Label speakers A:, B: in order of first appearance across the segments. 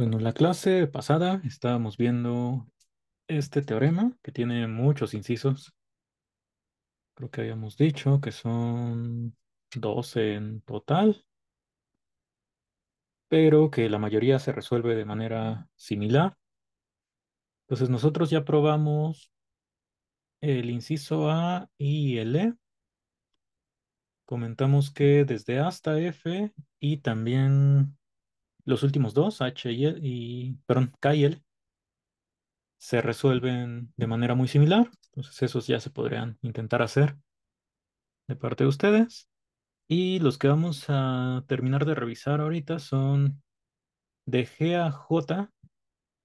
A: Bueno, la clase pasada estábamos viendo este teorema que tiene muchos incisos. Creo que habíamos dicho que son 12 en total, pero que la mayoría se resuelve de manera similar. Entonces nosotros ya probamos el inciso A y el E. Comentamos que desde hasta F y también los últimos dos, H e, y, perdón, K y L, se resuelven de manera muy similar. Entonces esos ya se podrían intentar hacer de parte de ustedes. Y los que vamos a terminar de revisar ahorita son de G a J,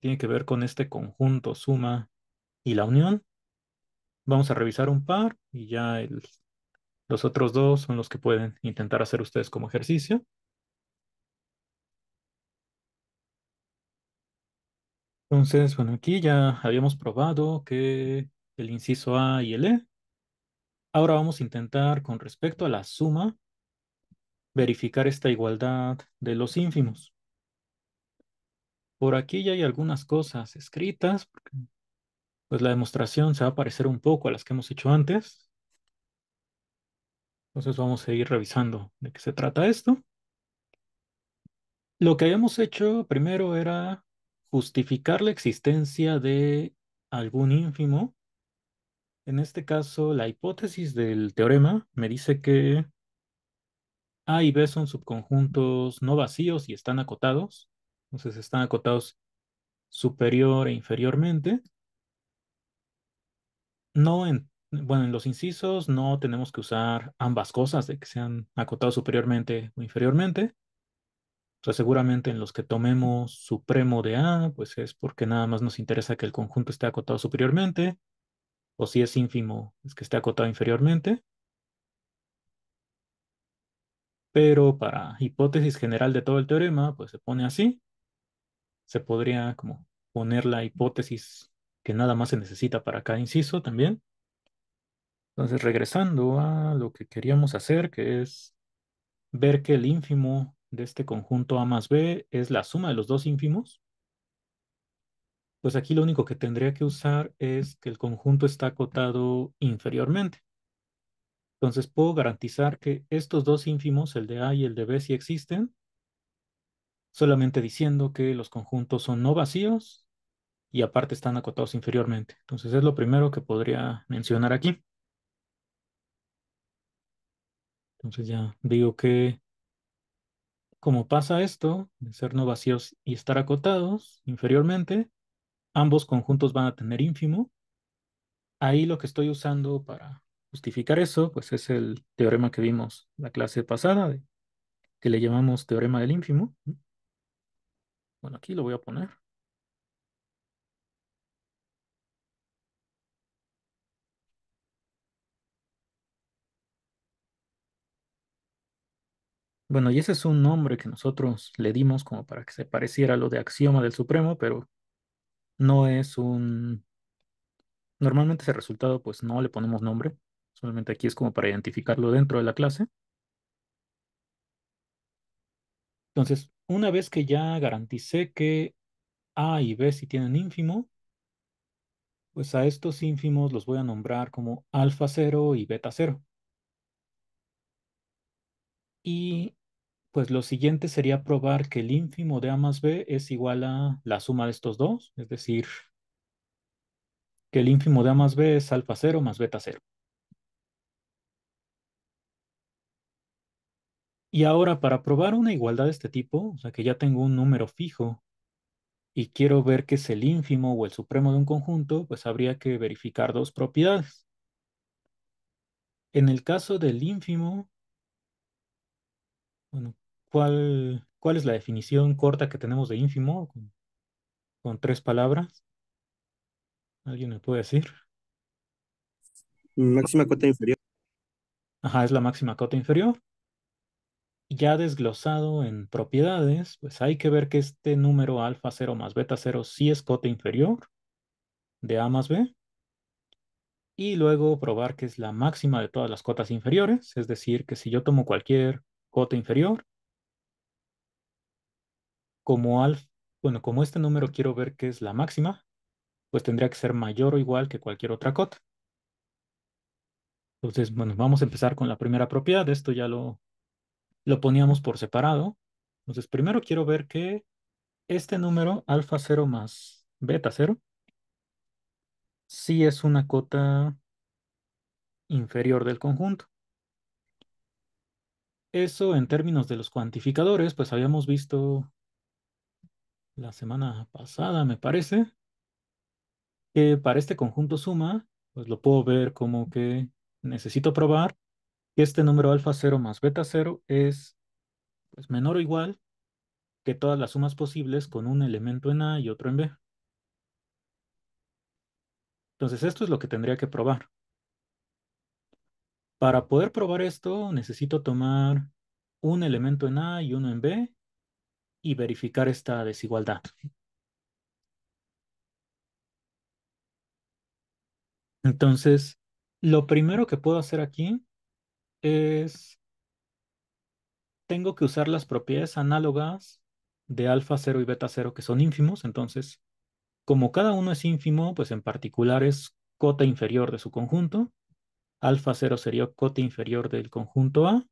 A: tiene que ver con este conjunto, suma y la unión. Vamos a revisar un par y ya los otros dos son los que pueden intentar hacer ustedes como ejercicio. Entonces, bueno, aquí ya habíamos probado que el inciso A y el E. Ahora vamos a intentar con respecto a la suma verificar esta igualdad de los ínfimos. Por aquí ya hay algunas cosas escritas. Pues la demostración se va a parecer un poco a las que hemos hecho antes. Entonces vamos a ir revisando de qué se trata esto. Lo que habíamos hecho primero era justificar la existencia de algún ínfimo. En este caso, la hipótesis del teorema me dice que A y B son subconjuntos no vacíos y están acotados. Entonces están acotados superior e inferiormente. No en, bueno, en los incisos no tenemos que usar ambas cosas de que sean acotados superiormente o inferiormente. Entonces, seguramente en los que tomemos supremo de A, ah, pues es porque nada más nos interesa que el conjunto esté acotado superiormente, o si es ínfimo, es que esté acotado inferiormente. Pero para hipótesis general de todo el teorema, pues se pone así. Se podría como poner la hipótesis que nada más se necesita para cada inciso también. Entonces, regresando a lo que queríamos hacer, que es ver que el ínfimo de este conjunto A más B es la suma de los dos ínfimos, pues aquí lo único que tendría que usar es que el conjunto está acotado inferiormente. Entonces puedo garantizar que estos dos ínfimos, el de A y el de B, sí existen, solamente diciendo que los conjuntos son no vacíos y aparte están acotados inferiormente. Entonces es lo primero que podría mencionar aquí. Entonces ya digo que como pasa esto, de ser no vacíos y estar acotados inferiormente, ambos conjuntos van a tener ínfimo. Ahí lo que estoy usando para justificar eso, pues es el teorema que vimos la clase pasada, que le llamamos teorema del ínfimo. Bueno, aquí lo voy a poner. Bueno, y ese es un nombre que nosotros le dimos como para que se pareciera a lo de axioma del Supremo, pero no es un... Normalmente ese resultado pues no le ponemos nombre, solamente aquí es como para identificarlo dentro de la clase. Entonces, una vez que ya garanticé que A y B si tienen ínfimo, pues a estos ínfimos los voy a nombrar como alfa 0 y beta cero. Y pues lo siguiente sería probar que el ínfimo de A más B es igual a la suma de estos dos, es decir, que el ínfimo de A más B es alfa 0 más beta 0. Y ahora para probar una igualdad de este tipo, o sea que ya tengo un número fijo y quiero ver que es el ínfimo o el supremo de un conjunto, pues habría que verificar dos propiedades. En el caso del ínfimo, bueno, ¿Cuál, es la definición corta que tenemos de ínfimo? Con, tres palabras. ¿Alguien me puede decir? Máxima cota inferior. Ajá, es la máxima cota inferior. Ya desglosado en propiedades, pues hay que ver que este número alfa 0 más beta 0 sí es cota inferior de A más B. Y luego probar que es la máxima de todas las cotas inferiores, es decir, que si yo tomo cualquier cota inferior, como alfa, bueno, como este número quiero ver que es la máxima, pues tendría que ser mayor o igual que cualquier otra cota. Entonces, bueno, vamos a empezar con la primera propiedad. Esto ya lo, lo poníamos por separado. Entonces, primero quiero ver que este número, alfa 0 más beta 0, sí es una cota inferior del conjunto. Eso en términos de los cuantificadores, pues habíamos visto la semana pasada, me parece, que para este conjunto suma, pues lo puedo ver como que necesito probar que este número alfa 0 más beta 0 es pues, menor o igual que todas las sumas posibles con un elemento en A y otro en B. Entonces esto es lo que tendría que probar. Para poder probar esto necesito tomar un elemento en A y uno en B y verificar esta desigualdad. Entonces, lo primero que puedo hacer aquí es, tengo que usar las propiedades análogas de alfa 0 y beta 0 que son ínfimos, entonces, como cada uno es ínfimo, pues en particular es cota inferior de su conjunto, alfa 0 sería cota inferior del conjunto A,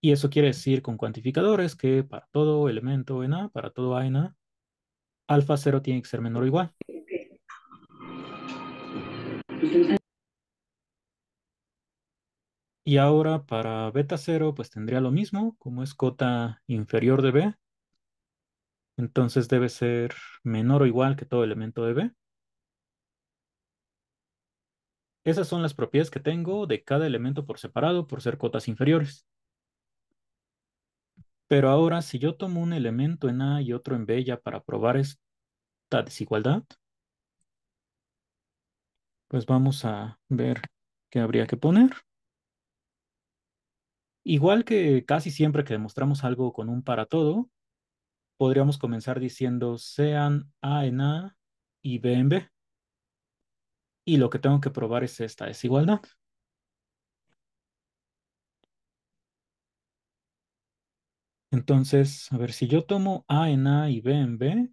A: y eso quiere decir con cuantificadores que para todo elemento en A, para todo A en A, alfa 0 tiene que ser menor o igual. Y ahora para beta 0, pues tendría lo mismo, como es cota inferior de B. Entonces debe ser menor o igual que todo elemento de B. Esas son las propiedades que tengo de cada elemento por separado por ser cotas inferiores. Pero ahora, si yo tomo un elemento en A y otro en B ya para probar esta desigualdad, pues vamos a ver qué habría que poner. Igual que casi siempre que demostramos algo con un para todo, podríamos comenzar diciendo sean A en A y B en B. Y lo que tengo que probar es esta desigualdad. Entonces, a ver, si yo tomo A en A y B en B,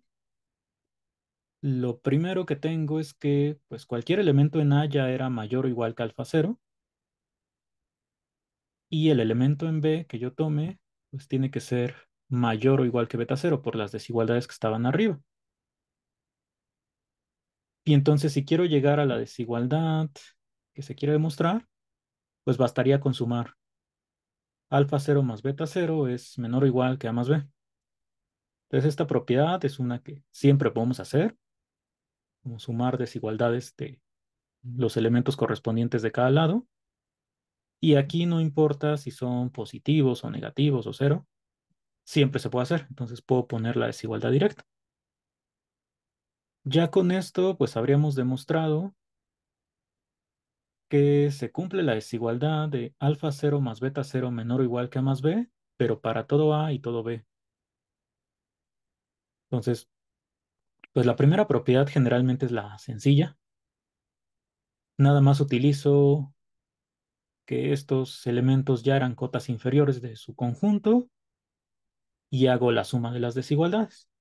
A: lo primero que tengo es que pues cualquier elemento en A ya era mayor o igual que alfa 0. Y el elemento en B que yo tome, pues tiene que ser mayor o igual que beta cero, por las desigualdades que estaban arriba. Y entonces si quiero llegar a la desigualdad que se quiere demostrar, pues bastaría con sumar alfa 0 más beta 0 es menor o igual que A más B. Entonces esta propiedad es una que siempre podemos hacer, como sumar desigualdades de los elementos correspondientes de cada lado. Y aquí no importa si son positivos o negativos o cero, siempre se puede hacer. Entonces puedo poner la desigualdad directa. Ya con esto, pues habríamos demostrado que se cumple la desigualdad de alfa 0 más beta 0 menor o igual que a más b, pero para todo a y todo b. Entonces, pues la primera propiedad generalmente es la sencilla. Nada más utilizo que estos elementos ya eran cotas inferiores de su conjunto y hago la suma de las desigualdades.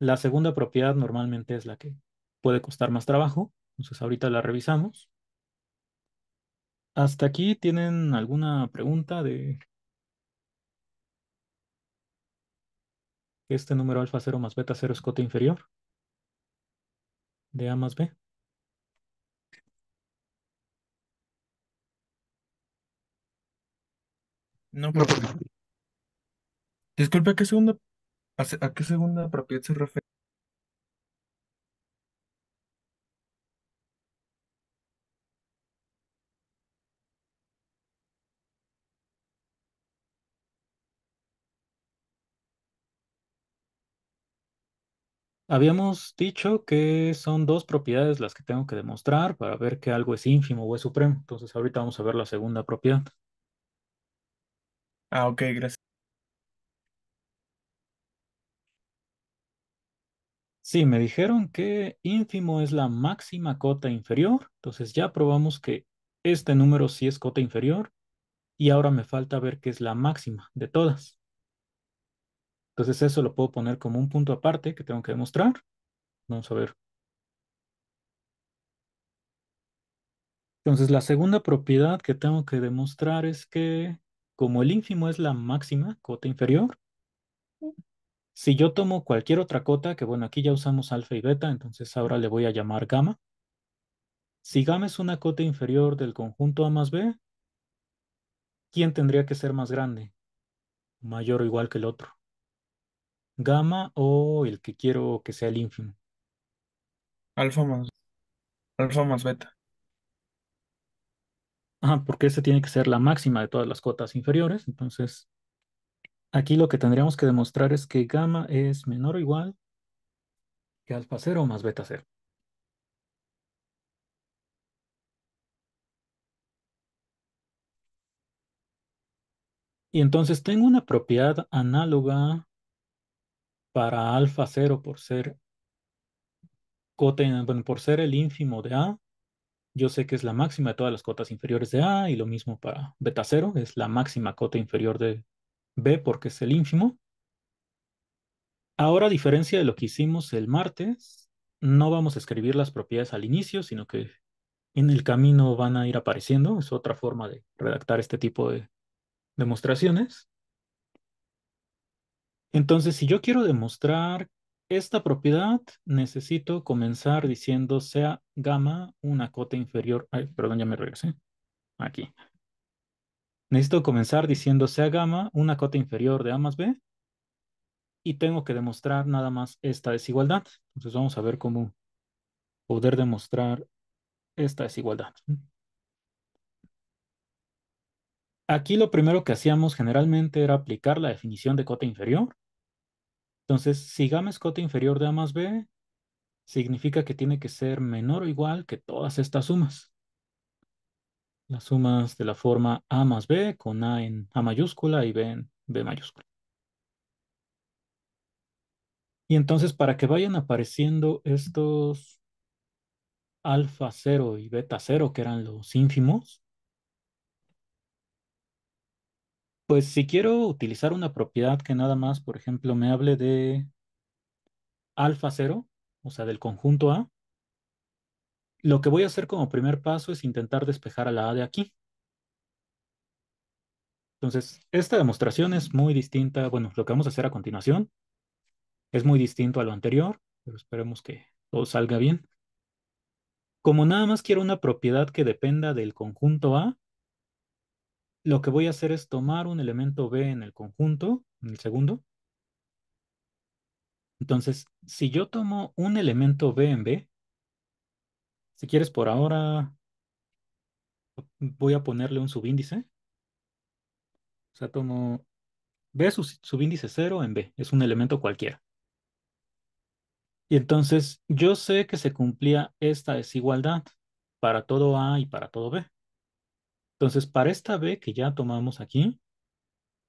A: La segunda propiedad normalmente es la que puede costar más trabajo, entonces ahorita la revisamos. ¿Hasta aquí tienen alguna pregunta de este número alfa cero más beta cero es cota inferior de A más B? No, Disculpe, ¿a qué segunda,
B: a qué segunda propiedad se refiere?
A: Habíamos dicho que son dos propiedades las que tengo que demostrar para ver que algo es ínfimo o es supremo. Entonces ahorita vamos a ver la segunda propiedad. Ah, ok, gracias. Sí, me dijeron que ínfimo es la máxima cota inferior. Entonces ya probamos que este número sí es cota inferior. Y ahora me falta ver que es la máxima de todas. Entonces eso lo puedo poner como un punto aparte que tengo que demostrar. Vamos a ver. Entonces la segunda propiedad que tengo que demostrar es que como el ínfimo es la máxima cota inferior, si yo tomo cualquier otra cota, que bueno, aquí ya usamos alfa y beta, entonces ahora le voy a llamar gamma. Si gamma es una cota inferior del conjunto A más B, ¿quién tendría que ser más grande? Mayor o igual que el otro gamma o el que quiero que sea el ínfimo. Alfa más, alfa más beta. Ah, porque ese tiene que ser la máxima de todas las cotas inferiores. Entonces, aquí lo que tendríamos que demostrar es que gamma es menor o igual que alfa 0 más beta cero. Y entonces tengo una propiedad análoga para alfa 0 por ser bueno, por ser el ínfimo de A, yo sé que es la máxima de todas las cotas inferiores de A y lo mismo para beta cero, es la máxima cota inferior de B porque es el ínfimo. Ahora, a diferencia de lo que hicimos el martes, no vamos a escribir las propiedades al inicio, sino que en el camino van a ir apareciendo. Es otra forma de redactar este tipo de demostraciones. Entonces, si yo quiero demostrar esta propiedad, necesito comenzar diciendo sea gamma una cota inferior. Ay, perdón, ya me regresé. Aquí. Necesito comenzar diciendo sea gamma una cota inferior de A más B. Y tengo que demostrar nada más esta desigualdad. Entonces vamos a ver cómo poder demostrar esta desigualdad. Aquí lo primero que hacíamos generalmente era aplicar la definición de cota inferior entonces, si gamma es cota inferior de A más B, significa que tiene que ser menor o igual que todas estas sumas. Las sumas de la forma A más B con A en A mayúscula y B en B mayúscula. Y entonces para que vayan apareciendo estos alfa 0 y beta 0 que eran los ínfimos, Pues si quiero utilizar una propiedad que nada más, por ejemplo, me hable de alfa cero, o sea, del conjunto A, lo que voy a hacer como primer paso es intentar despejar a la A de aquí. Entonces, esta demostración es muy distinta, bueno, lo que vamos a hacer a continuación es muy distinto a lo anterior, pero esperemos que todo salga bien. Como nada más quiero una propiedad que dependa del conjunto A, lo que voy a hacer es tomar un elemento B en el conjunto, en el segundo. Entonces, si yo tomo un elemento B en B, si quieres por ahora, voy a ponerle un subíndice. O sea, tomo B subíndice 0 en B, es un elemento cualquiera. Y entonces yo sé que se cumplía esta desigualdad para todo A y para todo B. Entonces, para esta B que ya tomamos aquí,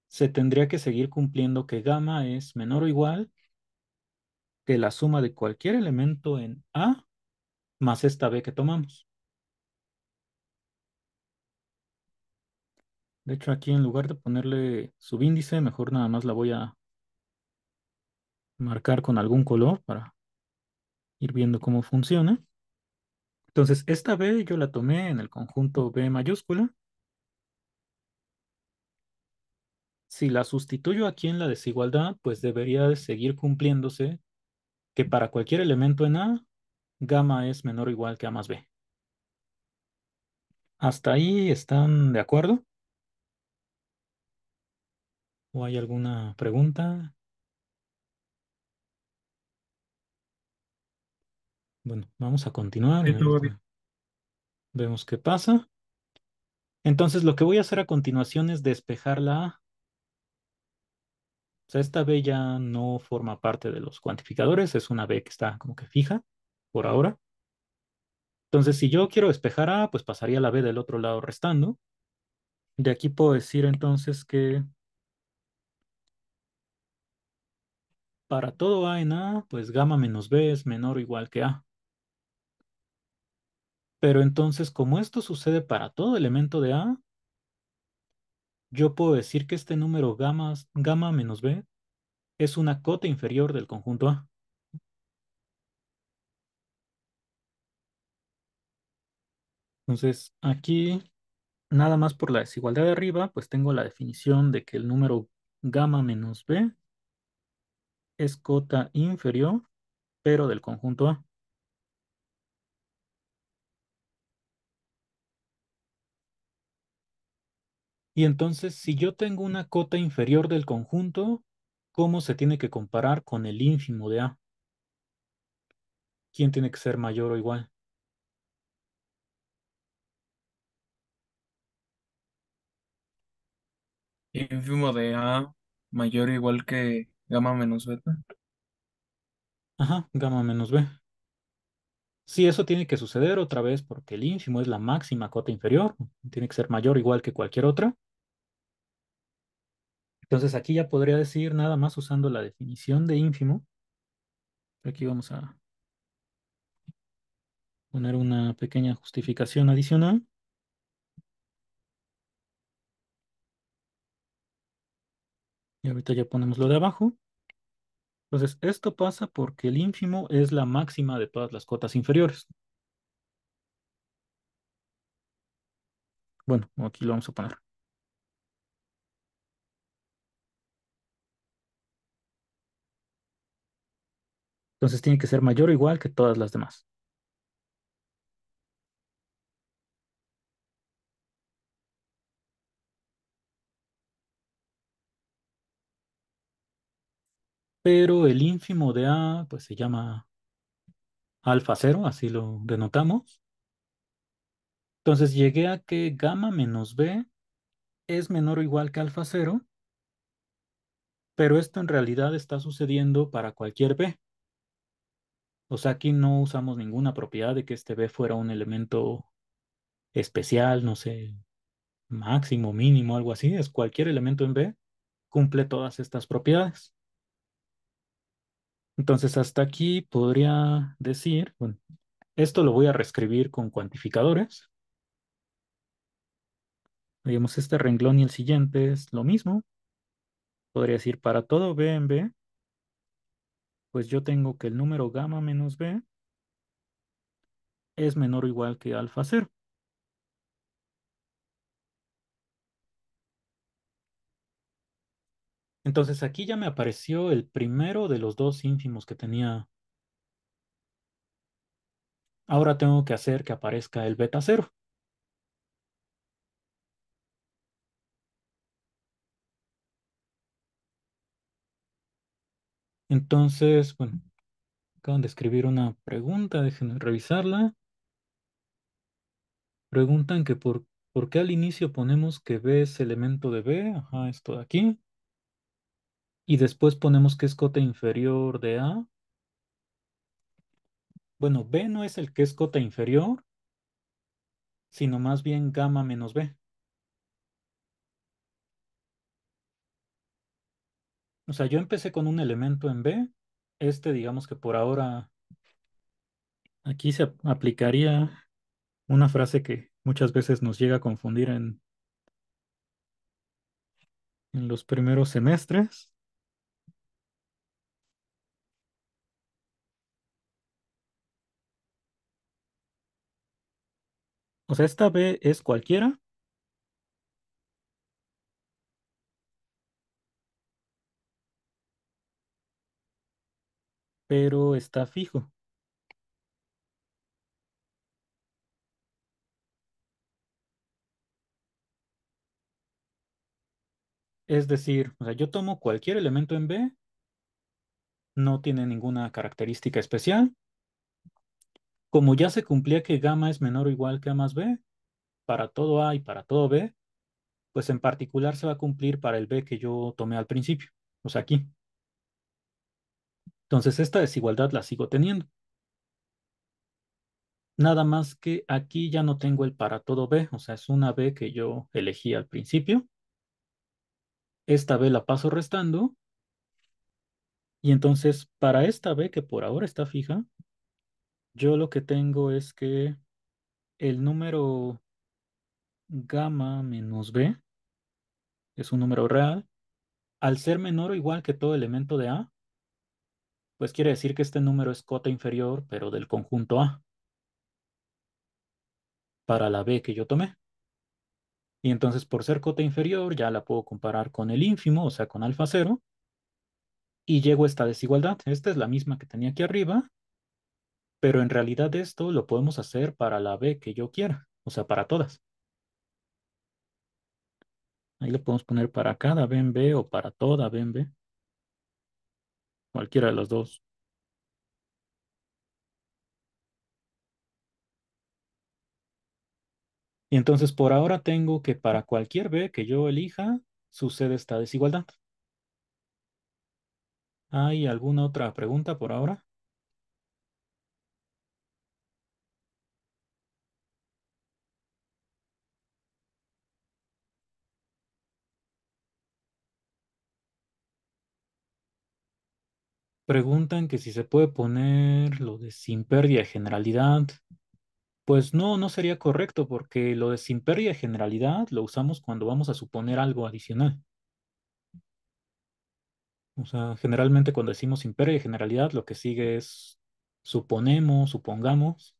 A: se tendría que seguir cumpliendo que gamma es menor o igual que la suma de cualquier elemento en A más esta B que tomamos. De hecho, aquí en lugar de ponerle subíndice, mejor nada más la voy a marcar con algún color para ir viendo cómo funciona. Entonces, esta B yo la tomé en el conjunto B mayúscula. Si la sustituyo aquí en la desigualdad, pues debería de seguir cumpliéndose que para cualquier elemento en A, gamma es menor o igual que A más B. ¿Hasta ahí están de acuerdo? ¿O hay alguna pregunta? Bueno, vamos a continuar. Vemos qué pasa. Entonces, lo que voy a hacer a continuación es despejar la A. O sea, esta B ya no forma parte de los cuantificadores, es una B que está como que fija por ahora. Entonces, si yo quiero despejar A, pues pasaría la B del otro lado restando. De aquí puedo decir entonces que para todo A en A, pues gamma menos B es menor o igual que A. Pero entonces, como esto sucede para todo elemento de A, yo puedo decir que este número gamma, menos B es una cota inferior del conjunto A. Entonces, aquí, nada más por la desigualdad de arriba, pues tengo la definición de que el número gamma menos B es cota inferior, pero del conjunto A. Y entonces, si yo tengo una cota inferior del conjunto, ¿cómo se tiene que comparar con el ínfimo de A? ¿Quién tiene que ser mayor o igual?
B: Ínfimo de A mayor o igual que gamma menos beta.
A: Ajá, gamma menos B. Sí, eso tiene que suceder otra vez porque el ínfimo es la máxima cota inferior. Tiene que ser mayor o igual que cualquier otra. Entonces aquí ya podría decir nada más usando la definición de ínfimo. Aquí vamos a poner una pequeña justificación adicional. Y ahorita ya ponemos lo de abajo. Entonces, esto pasa porque el ínfimo es la máxima de todas las cotas inferiores. Bueno, aquí lo vamos a poner. Entonces tiene que ser mayor o igual que todas las demás. Pero el ínfimo de A pues se llama alfa cero, así lo denotamos. Entonces llegué a que gamma menos B es menor o igual que alfa cero. pero esto en realidad está sucediendo para cualquier B. O sea, aquí no usamos ninguna propiedad de que este B fuera un elemento especial, no sé, máximo, mínimo, algo así. Es cualquier elemento en B cumple todas estas propiedades. Entonces, hasta aquí podría decir, bueno, esto lo voy a reescribir con cuantificadores. Digamos, este renglón y el siguiente es lo mismo. Podría decir, para todo B en B, pues yo tengo que el número gamma menos b es menor o igual que alfa cero. Entonces aquí ya me apareció el primero de los dos ínfimos que tenía. Ahora tengo que hacer que aparezca el beta cero. Entonces, bueno, acaban de escribir una pregunta, déjenme revisarla. Preguntan que por, qué al inicio ponemos que B es elemento de B, ajá, esto de aquí. Y después ponemos que es cota inferior de A. Bueno, B no es el que es cota inferior, sino más bien gamma menos B. O sea, yo empecé con un elemento en B. Este, digamos que por ahora, aquí se aplicaría una frase que muchas veces nos llega a confundir en, en los primeros semestres. O sea, esta B es cualquiera, pero está fijo. Es decir, o sea, yo tomo cualquier elemento en B, no tiene ninguna característica especial. Como ya se cumplía que gamma es menor o igual que A más B, para todo A y para todo B, pues en particular se va a cumplir para el B que yo tomé al principio, o sea, aquí. Entonces, esta desigualdad la sigo teniendo. Nada más que aquí ya no tengo el para todo B, o sea, es una B que yo elegí al principio. Esta B la paso restando. Y entonces, para esta B que por ahora está fija, yo lo que tengo es que el número gamma menos B es un número real. Al ser menor o igual que todo elemento de A, pues quiere decir que este número es cota inferior, pero del conjunto A, para la B que yo tomé. Y entonces por ser cota inferior ya la puedo comparar con el ínfimo, o sea con alfa cero, y llego a esta desigualdad. Esta es la misma que tenía aquí arriba, pero en realidad esto lo podemos hacer para la B que yo quiera, o sea para todas. Ahí lo podemos poner para cada B en B o para toda B en B. Cualquiera de las dos. Y entonces por ahora tengo que para cualquier B que yo elija, sucede esta desigualdad. ¿Hay alguna otra pregunta por ahora? Preguntan que si se puede poner lo de sin pérdida de generalidad. Pues no, no sería correcto porque lo de sin pérdida de generalidad lo usamos cuando vamos a suponer algo adicional. O sea, generalmente cuando decimos sin pérdida de generalidad lo que sigue es suponemos, supongamos.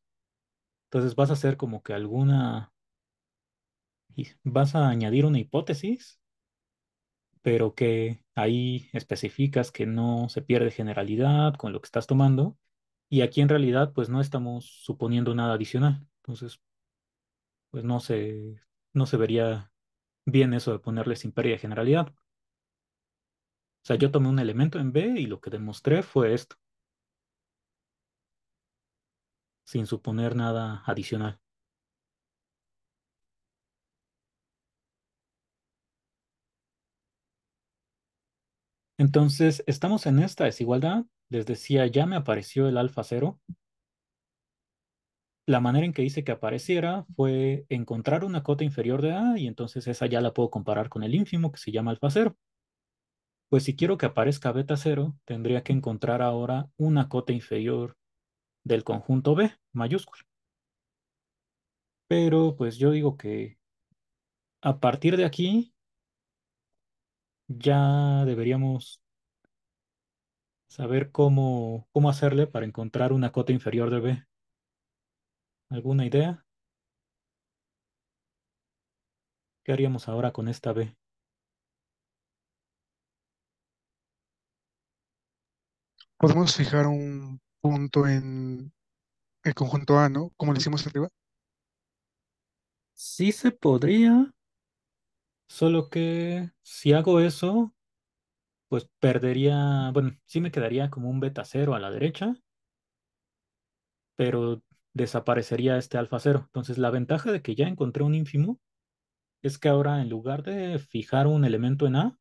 A: Entonces vas a hacer como que alguna... Vas a añadir una hipótesis pero que ahí especificas que no se pierde generalidad con lo que estás tomando y aquí en realidad pues no estamos suponiendo nada adicional. Entonces, pues no se, no se vería bien eso de ponerle sin pérdida de generalidad. O sea, yo tomé un elemento en B y lo que demostré fue esto. Sin suponer nada adicional. Entonces, estamos en esta desigualdad. Les decía, ya me apareció el alfa cero. La manera en que hice que apareciera fue encontrar una cota inferior de A y entonces esa ya la puedo comparar con el ínfimo que se llama alfa cero. Pues si quiero que aparezca beta cero, tendría que encontrar ahora una cota inferior del conjunto B mayúscula. Pero pues yo digo que a partir de aquí ya deberíamos saber cómo, hacerle para encontrar una cota inferior de B. ¿Alguna idea? ¿Qué haríamos ahora con esta B? Podemos fijar un punto en el conjunto A, ¿no? Como lo hicimos arriba. Sí se podría, Solo que si hago eso, pues perdería, bueno, sí me quedaría como un beta cero a la derecha, pero desaparecería este alfa cero. Entonces la ventaja de que ya encontré un ínfimo es que ahora en lugar de fijar un elemento en A,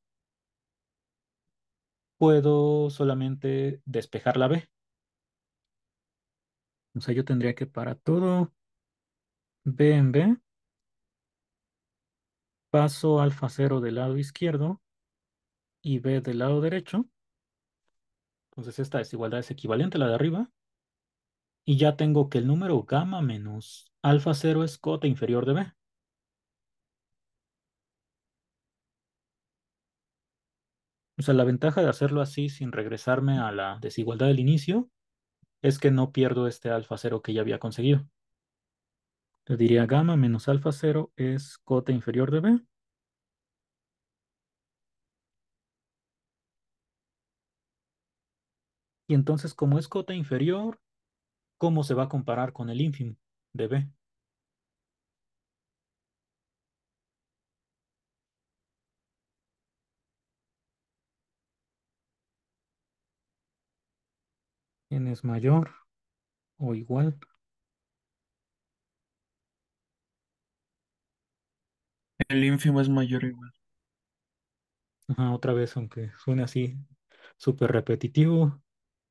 A: puedo solamente despejar la B. O sea, yo tendría que para todo B en B, paso alfa 0 del lado izquierdo y B del lado derecho. Entonces esta desigualdad es equivalente a la de arriba. Y ya tengo que el número gamma menos alfa 0 es cota inferior de B. O sea, la ventaja de hacerlo así sin regresarme a la desigualdad del inicio es que no pierdo este alfa 0 que ya había conseguido. Entonces diría gamma menos alfa 0 es cota inferior de B. Y entonces, como es cota inferior, ¿cómo se va a comparar con el ínfimo de B? ¿Quién es mayor o igual? El ínfimo es mayor o igual. Ajá, otra vez, aunque suene así súper repetitivo,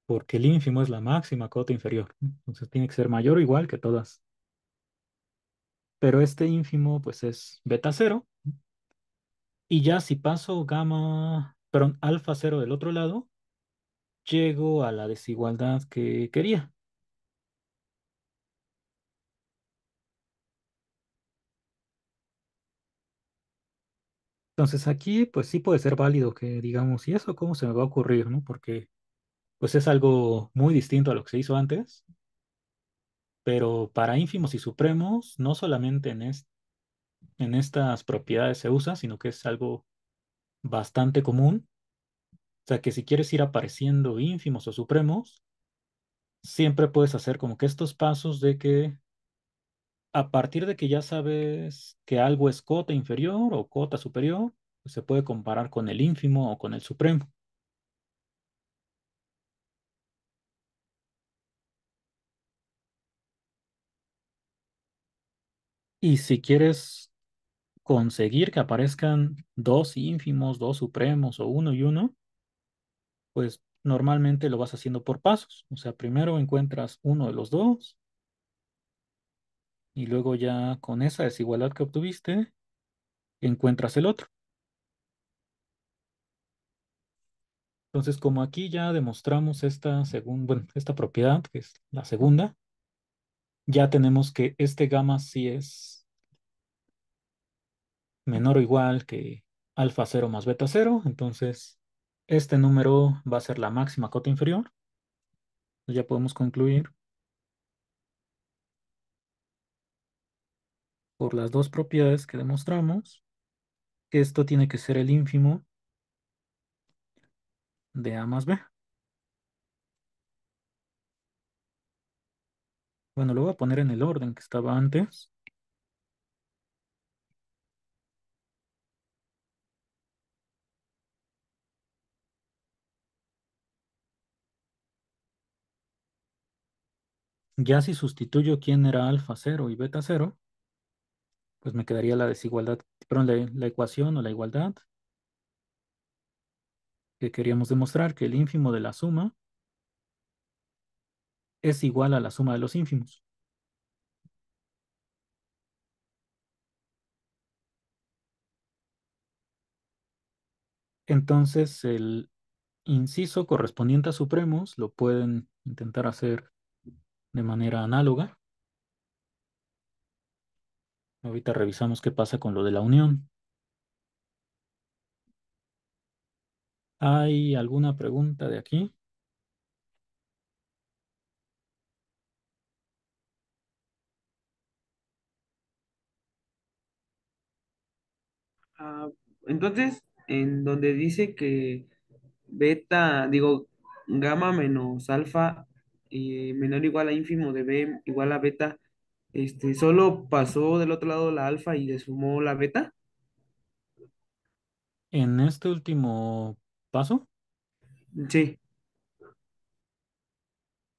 A: porque el ínfimo es la máxima cota inferior. Entonces tiene que ser mayor o igual que todas. Pero este ínfimo, pues es beta cero Y ya si paso gamma, perdón, alfa cero del otro lado, llego a la desigualdad que quería. Entonces aquí pues sí puede ser válido que digamos, ¿y eso cómo se me va a ocurrir? ¿no? Porque pues es algo muy distinto a lo que se hizo antes, pero para ínfimos y supremos no solamente en, en estas propiedades se usa, sino que es algo bastante común. O sea que si quieres ir apareciendo ínfimos o supremos, siempre puedes hacer como que estos pasos de que a partir de que ya sabes que algo es cota inferior o cota superior, pues, se puede comparar con el ínfimo o con el supremo. Y si quieres conseguir que aparezcan dos ínfimos, dos supremos o uno y uno, pues normalmente lo vas haciendo por pasos. O sea, primero encuentras uno de los dos, y luego ya con esa desigualdad que obtuviste, encuentras el otro. Entonces, como aquí ya demostramos esta, según, bueno, esta propiedad, que es la segunda, ya tenemos que este gamma sí es menor o igual que alfa 0 más beta 0, entonces este número va a ser la máxima cota inferior. Ya podemos concluir por las dos propiedades que demostramos, esto tiene que ser el ínfimo de A más B. Bueno, lo voy a poner en el orden que estaba antes. Ya si sustituyo quién era alfa 0 y beta cero, pues me quedaría la desigualdad, perdón, la, la ecuación o la igualdad que queríamos demostrar, que el ínfimo de la suma es igual a la suma de los ínfimos. Entonces el inciso correspondiente a supremos lo pueden intentar hacer de manera análoga. Ahorita revisamos qué pasa con lo de la unión. ¿Hay alguna pregunta de aquí? Ah, entonces, en donde dice que beta, digo, gamma menos alfa eh, menor o igual a ínfimo de b igual a beta este, solo pasó del otro lado la alfa y le sumó la beta. En este último paso. Sí.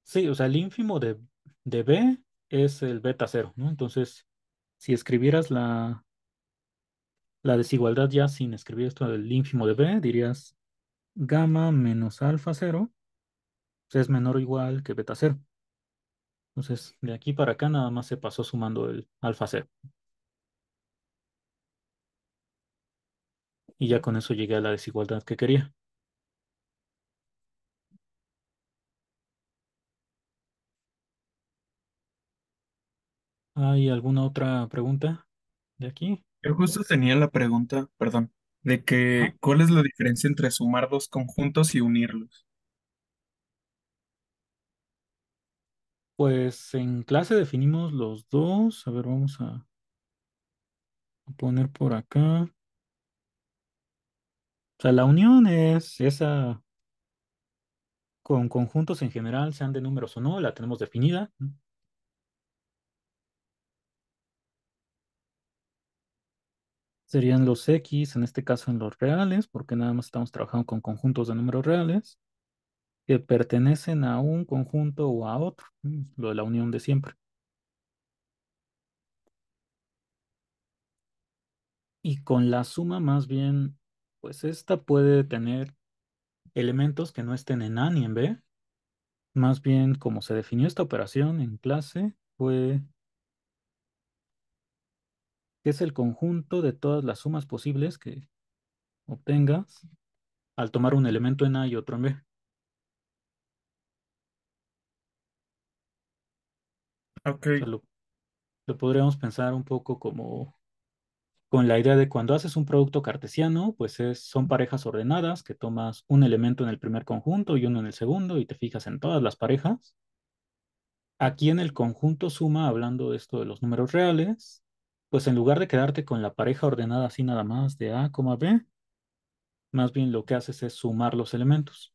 A: Sí, o sea, el ínfimo de, de B es el beta cero, ¿no? Entonces, si escribieras la, la desigualdad ya sin escribir esto del ínfimo de B, dirías gamma menos alfa cero pues es menor o igual que beta cero. Entonces, de aquí para acá nada más se pasó sumando el alfa Zero. Y ya con eso llegué a la desigualdad que quería. ¿Hay alguna otra pregunta de aquí? Yo justo tenía la pregunta, perdón, de que ah. ¿cuál es la diferencia entre sumar dos conjuntos y unirlos? Pues en clase definimos los dos. A ver, vamos a poner por acá. O sea, la unión es esa con conjuntos en general, sean de números o no, la tenemos definida. Serían los X, en este caso en los reales, porque nada más estamos trabajando con conjuntos de números reales que pertenecen a un conjunto o a otro, lo de la unión de siempre. Y con la suma más bien, pues esta puede tener elementos que no estén en A ni en B. Más bien, como se definió esta operación en clase, fue que es el conjunto de todas las sumas posibles que obtengas al tomar un elemento en A y otro en B. lo, podríamos pensar un poco como con la idea de cuando haces un producto cartesiano, pues es, son parejas ordenadas que tomas un elemento en el primer conjunto y uno en el segundo y te fijas en todas las parejas. Aquí en el conjunto suma, hablando de esto de los números reales, pues en lugar de quedarte con la pareja ordenada así nada más de A, B, más bien lo que haces es sumar los elementos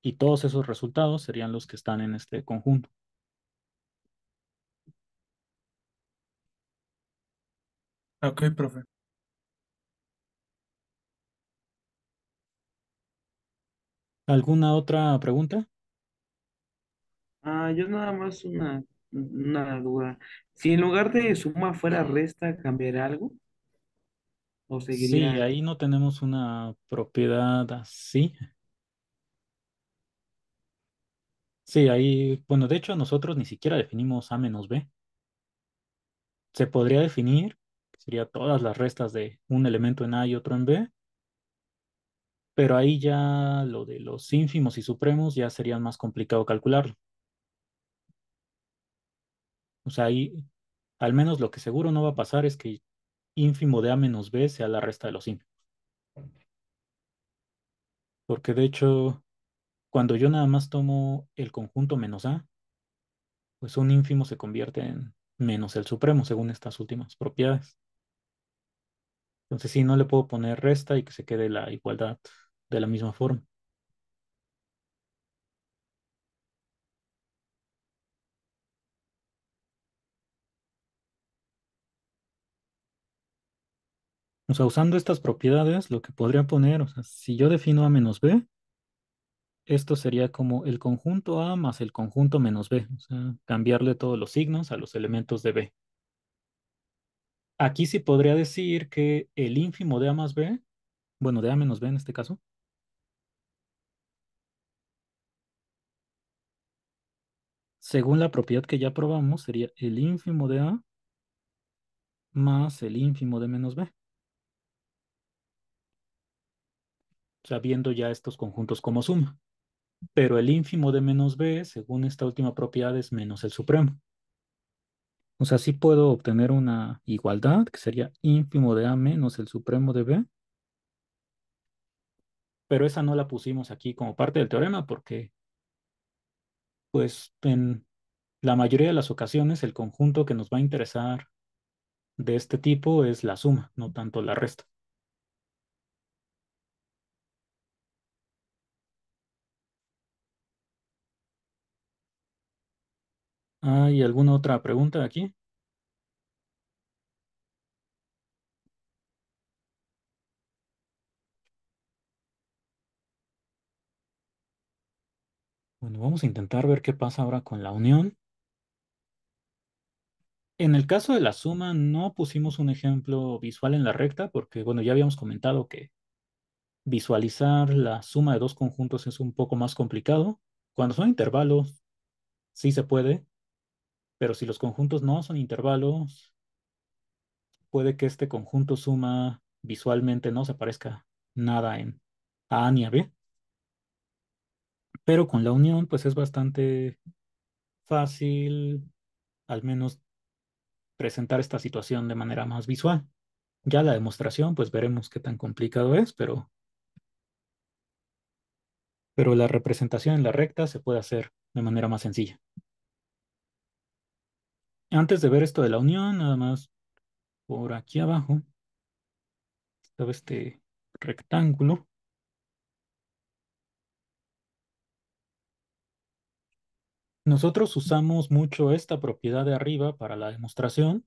A: y todos esos resultados serían los que están en este conjunto. Ok, profe. ¿Alguna otra pregunta? Ah, yo nada más una, una duda. Si en lugar de suma fuera resta, ¿cambiará algo? ¿O Sí, ahí no tenemos una propiedad así. Sí, ahí, bueno, de hecho nosotros ni siquiera definimos A menos B. Se podría definir, sería todas las restas de un elemento en A y otro en B. Pero ahí ya lo de los ínfimos y supremos ya sería más complicado calcularlo. O sea, ahí al menos lo que seguro no va a pasar es que ínfimo de A menos B sea la resta de los ínfimos. Porque de hecho, cuando yo nada más tomo el conjunto menos A, pues un ínfimo se convierte en menos el supremo según estas últimas propiedades. Entonces sí, no le puedo poner resta y que se quede la igualdad de la misma forma. O sea, usando estas propiedades, lo que podría poner, o sea, si yo defino A menos B, esto sería como el conjunto A más el conjunto menos B. O sea, cambiarle todos los signos a los elementos de B. Aquí sí podría decir que el ínfimo de A más B, bueno, de A menos B en este caso, según la propiedad que ya probamos, sería el ínfimo de A más el ínfimo de menos B. Sabiendo ya estos conjuntos como suma. Pero el ínfimo de menos B, según esta última propiedad, es menos el supremo. O sea, sí puedo obtener una igualdad, que sería ínfimo de A menos el supremo de B, pero esa no la pusimos aquí como parte del teorema porque, pues, en la mayoría de las ocasiones el conjunto que nos va a interesar de este tipo es la suma, no tanto la resta. ¿Hay alguna otra pregunta aquí? Bueno, vamos a intentar ver qué pasa ahora con la unión. En el caso de la suma no pusimos un ejemplo visual en la recta porque, bueno, ya habíamos comentado que visualizar la suma de dos conjuntos es un poco más complicado. Cuando son intervalos, sí se puede, pero si los conjuntos no son intervalos, puede que este conjunto suma visualmente no se parezca nada en a ni a b. Pero con la unión, pues es bastante fácil, al menos, presentar esta situación de manera más visual. Ya la demostración, pues veremos qué tan complicado es, pero, pero la representación en la recta se puede hacer de manera más sencilla. Antes de ver esto de la unión, nada más por aquí abajo estaba este rectángulo. Nosotros usamos mucho esta propiedad de arriba para la demostración.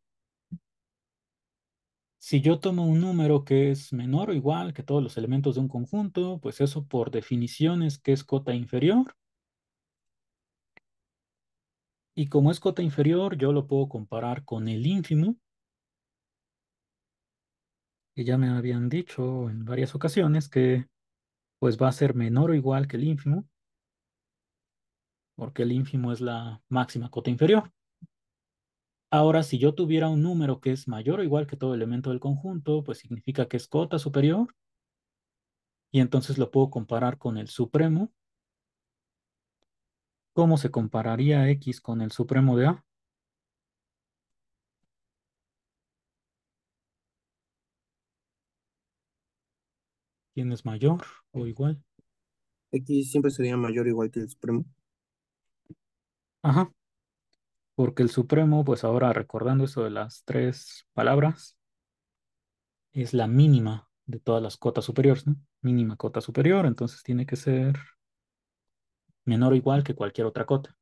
A: Si yo tomo un número que es menor o igual que todos los elementos de un conjunto, pues eso por definición es que es cota inferior. Y como es cota inferior, yo lo puedo comparar con el ínfimo, Y ya me habían dicho en varias ocasiones que pues va a ser menor o igual que el ínfimo, porque el ínfimo es la máxima cota inferior. Ahora, si yo tuviera un número que es mayor o igual que todo elemento del conjunto, pues significa que es cota superior, y entonces lo puedo comparar con el supremo, ¿Cómo se compararía X con el supremo de A? ¿Quién es mayor o igual?
B: X siempre sería mayor o igual que el supremo.
A: Ajá. Porque el supremo, pues ahora recordando eso de las tres palabras, es la mínima de todas las cotas superiores, ¿no? Mínima cota superior, entonces tiene que ser menor o igual que cualquier otra cota.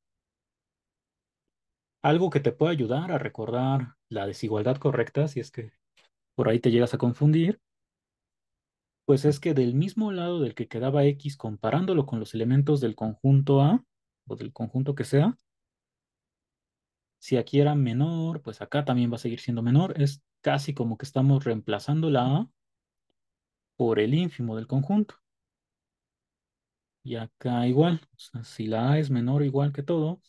A: Algo que te puede ayudar a recordar la desigualdad correcta, si es que por ahí te llegas a confundir, pues es que del mismo lado del que quedaba X comparándolo con los elementos del conjunto A, o del conjunto que sea, si aquí era menor, pues acá también va a seguir siendo menor, es casi como que estamos reemplazando la A por el ínfimo del conjunto. Y acá igual, o sea, si la A es menor o igual que todo,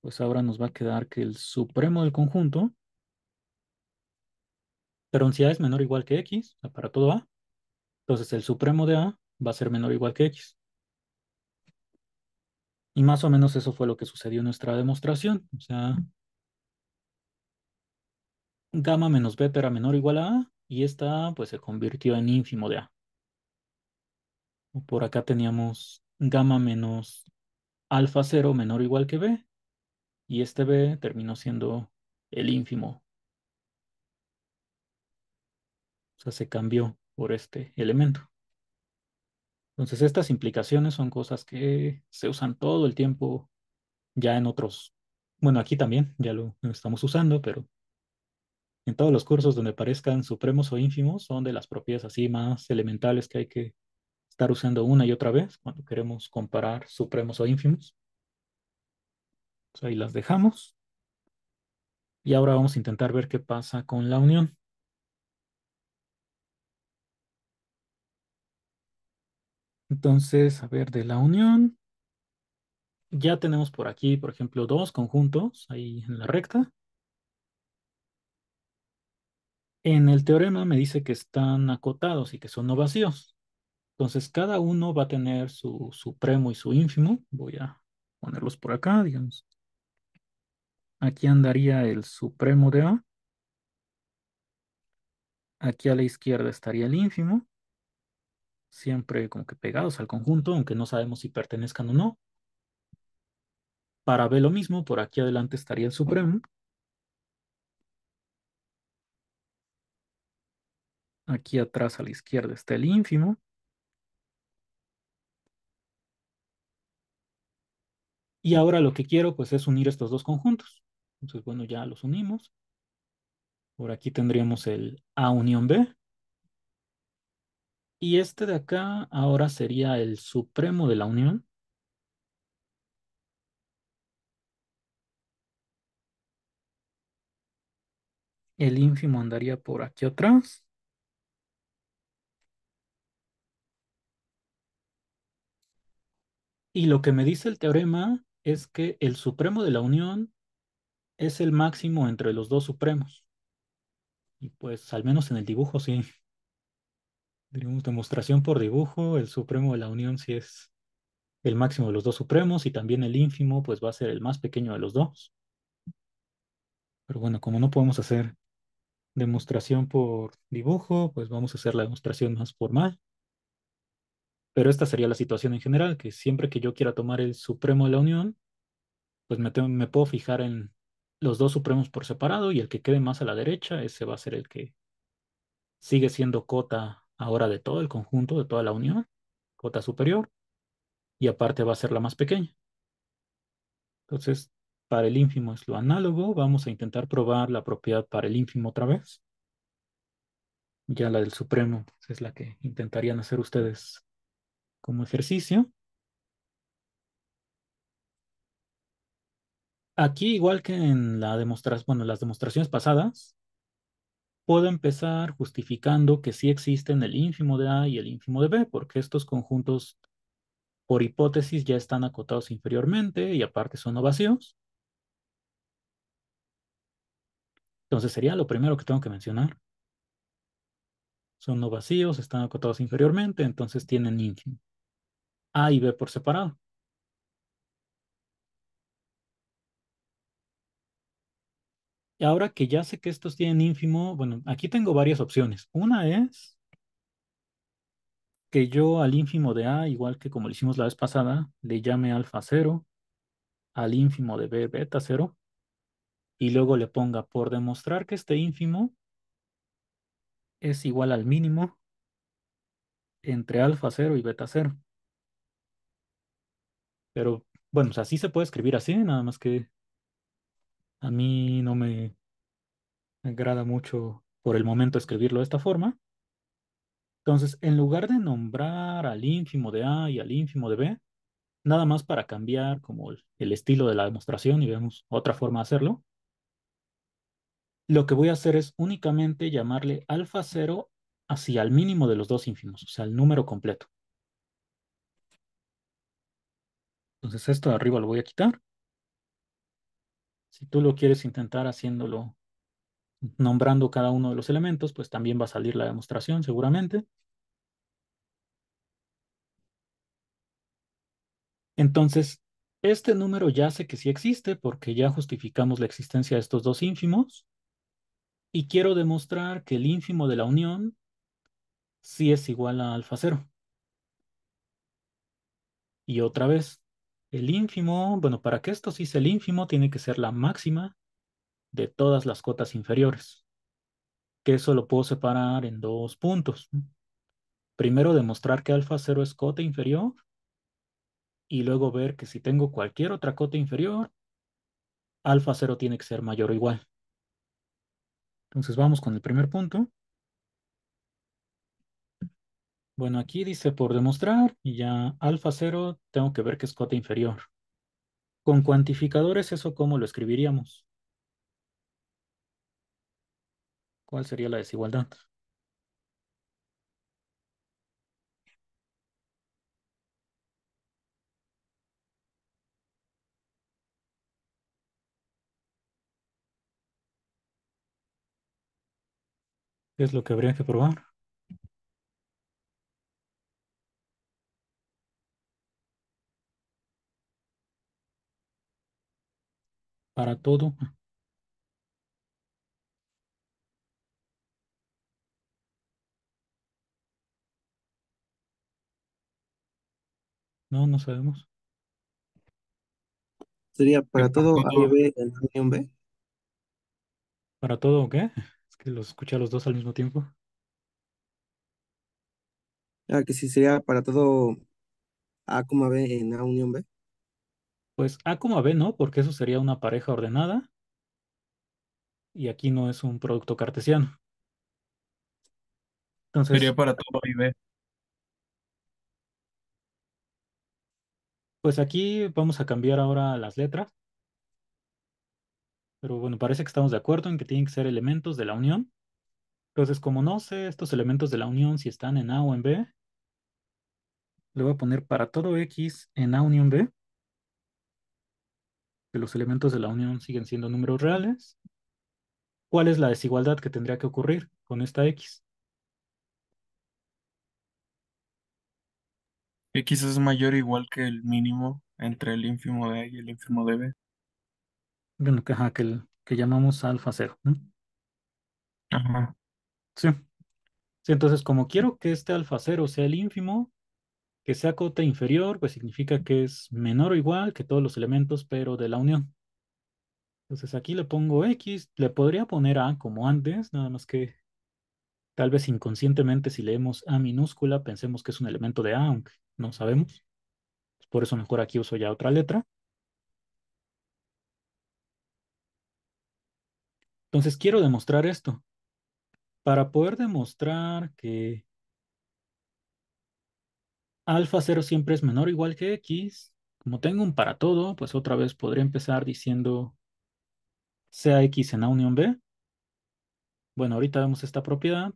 A: pues ahora nos va a quedar que el supremo del conjunto, pero si A es menor o igual que X, para todo A, entonces el supremo de A va a ser menor o igual que X. Y más o menos eso fue lo que sucedió en nuestra demostración. O sea, gamma menos beta era menor o igual a A, y esta pues se convirtió en ínfimo de A por acá teníamos gamma menos alfa cero menor o igual que b, y este b terminó siendo el ínfimo. O sea, se cambió por este elemento. Entonces estas implicaciones son cosas que se usan todo el tiempo ya en otros, bueno aquí también ya lo estamos usando, pero en todos los cursos donde parezcan supremos o ínfimos son de las propiedades así más elementales que hay que estar usando una y otra vez cuando queremos comparar supremos o ínfimos. Pues, ahí las dejamos. Y ahora vamos a intentar ver qué pasa con la unión. Entonces, a ver, de la unión. Ya tenemos por aquí, por ejemplo, dos conjuntos ahí en la recta. En el teorema me dice que están acotados y que son no vacíos. Entonces, cada uno va a tener su supremo y su ínfimo. Voy a ponerlos por acá, digamos. Aquí andaría el supremo de A. Aquí a la izquierda estaría el ínfimo. Siempre como que pegados al conjunto, aunque no sabemos si pertenezcan o no. Para B lo mismo, por aquí adelante estaría el supremo. Aquí atrás a la izquierda está el ínfimo. Y ahora lo que quiero pues es unir estos dos conjuntos. Entonces, bueno, ya los unimos. Por aquí tendríamos el A unión B. Y este de acá ahora sería el supremo de la unión. El ínfimo andaría por aquí atrás. Y lo que me dice el teorema es que el Supremo de la Unión es el máximo entre los dos Supremos. Y pues al menos en el dibujo sí. Diríamos demostración por dibujo, el Supremo de la Unión sí es el máximo de los dos Supremos y también el ínfimo pues va a ser el más pequeño de los dos. Pero bueno, como no podemos hacer demostración por dibujo, pues vamos a hacer la demostración más formal. Pero esta sería la situación en general, que siempre que yo quiera tomar el Supremo de la Unión, pues me, puedo fijar en los dos Supremos por separado y el que quede más a la derecha, ese va a ser el que sigue siendo cota ahora de todo el conjunto, de toda la Unión, cota superior, y aparte va a ser la más pequeña. Entonces, para el ínfimo es lo análogo, vamos a intentar probar la propiedad para el ínfimo otra vez. Ya la del supremo es la que intentarían hacer ustedes como ejercicio. Aquí, igual que en la bueno, las demostraciones pasadas, puedo empezar justificando que sí existen el ínfimo de A y el ínfimo de B, porque estos conjuntos, por hipótesis, ya están acotados inferiormente y aparte son no vacíos. Entonces sería lo primero que tengo que mencionar. Son no vacíos, están acotados inferiormente, entonces tienen ínfimo. A y B por separado. Y ahora que ya sé que estos tienen ínfimo, bueno, aquí tengo varias opciones. Una es que yo al ínfimo de A, igual que como lo hicimos la vez pasada, le llame alfa cero al ínfimo de B beta cero y luego le ponga por demostrar que este ínfimo es igual al mínimo entre alfa 0 y beta cero. Pero bueno, así se puede escribir así, nada más que a mí no me agrada mucho por el momento escribirlo de esta forma. Entonces, en lugar de nombrar al ínfimo de A y al ínfimo de B, nada más para cambiar como el, estilo de la demostración y vemos otra forma de hacerlo, lo que voy a hacer es únicamente llamarle alfa cero hacia el mínimo de los dos ínfimos, o sea, el número completo. Entonces esto de arriba lo voy a quitar. Si tú lo quieres intentar haciéndolo, nombrando cada uno de los elementos, pues también va a salir la demostración seguramente. Entonces, este número ya sé que sí existe porque ya justificamos la existencia de estos dos ínfimos. Y quiero demostrar que el ínfimo de la unión sí es igual a alfa cero. Y otra vez, el ínfimo, bueno, para que esto sí sea el ínfimo, tiene que ser la máxima de todas las cotas inferiores. Que eso lo puedo separar en dos puntos. Primero, demostrar que alfa cero es cota inferior. Y luego ver que si tengo cualquier otra cota inferior, alfa cero tiene que ser mayor o igual. Entonces vamos con el primer punto. Bueno, aquí dice por demostrar y ya alfa cero tengo que ver que es cota inferior. Con cuantificadores, ¿eso cómo lo escribiríamos? ¿Cuál sería la desigualdad? ¿Qué es lo que habría que probar? para todo. No, no sabemos.
B: ¿Sería para todo A y B en A unión B?
A: ¿Para todo o qué? Es que los escucha a los dos al mismo tiempo. Ah, que sí sería para todo A, B en A unión B. Pues A como B, ¿no? Porque eso sería una pareja ordenada. Y aquí no es un producto cartesiano.
B: Entonces, Sería para todo y B.
A: pues aquí vamos a cambiar ahora las letras. Pero bueno, parece que estamos de acuerdo en que tienen que ser elementos de la unión. Entonces, como no sé estos elementos de la unión si están en A o en B, le voy a poner para todo X en A unión B los elementos de la unión siguen siendo números reales, ¿cuál es la desigualdad que tendría que ocurrir con esta X? X es mayor o igual que el mínimo entre el ínfimo de A y el ínfimo de B. Bueno, que, que, llamamos alfa cero. Ajá. Sí. sí. Entonces, como quiero que este alfa cero sea el ínfimo, que sea cota inferior, pues significa que es menor o igual que todos los elementos, pero de la unión. Entonces aquí le pongo X, le podría poner A como antes, nada más que tal vez inconscientemente si leemos A minúscula pensemos que es un elemento de A, aunque no sabemos. Por eso mejor aquí uso ya otra letra. Entonces quiero demostrar esto. Para poder demostrar que Alfa 0 siempre es menor o igual que X. Como tengo un para todo, pues otra vez podría empezar diciendo sea X en la unión B. Bueno, ahorita vemos esta propiedad.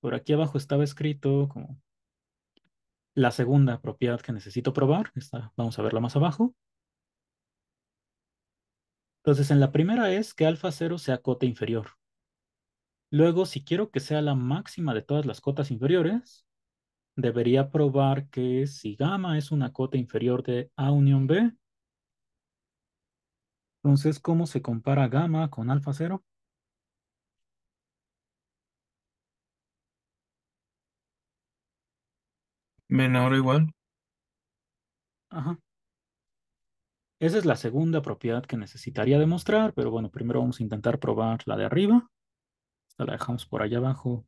A: Por aquí abajo estaba escrito como la segunda propiedad que necesito probar. Esta, vamos a verla más abajo. Entonces, en la primera es que alfa 0 sea cota inferior. Luego, si quiero que sea la máxima de todas las cotas inferiores, debería probar que si gamma es una cota inferior de A unión B, entonces, ¿cómo se compara gamma con alfa cero? Menor o igual. Ajá. Esa es la segunda propiedad que necesitaría demostrar, pero bueno, primero vamos a intentar probar la de arriba. Esta la dejamos por allá abajo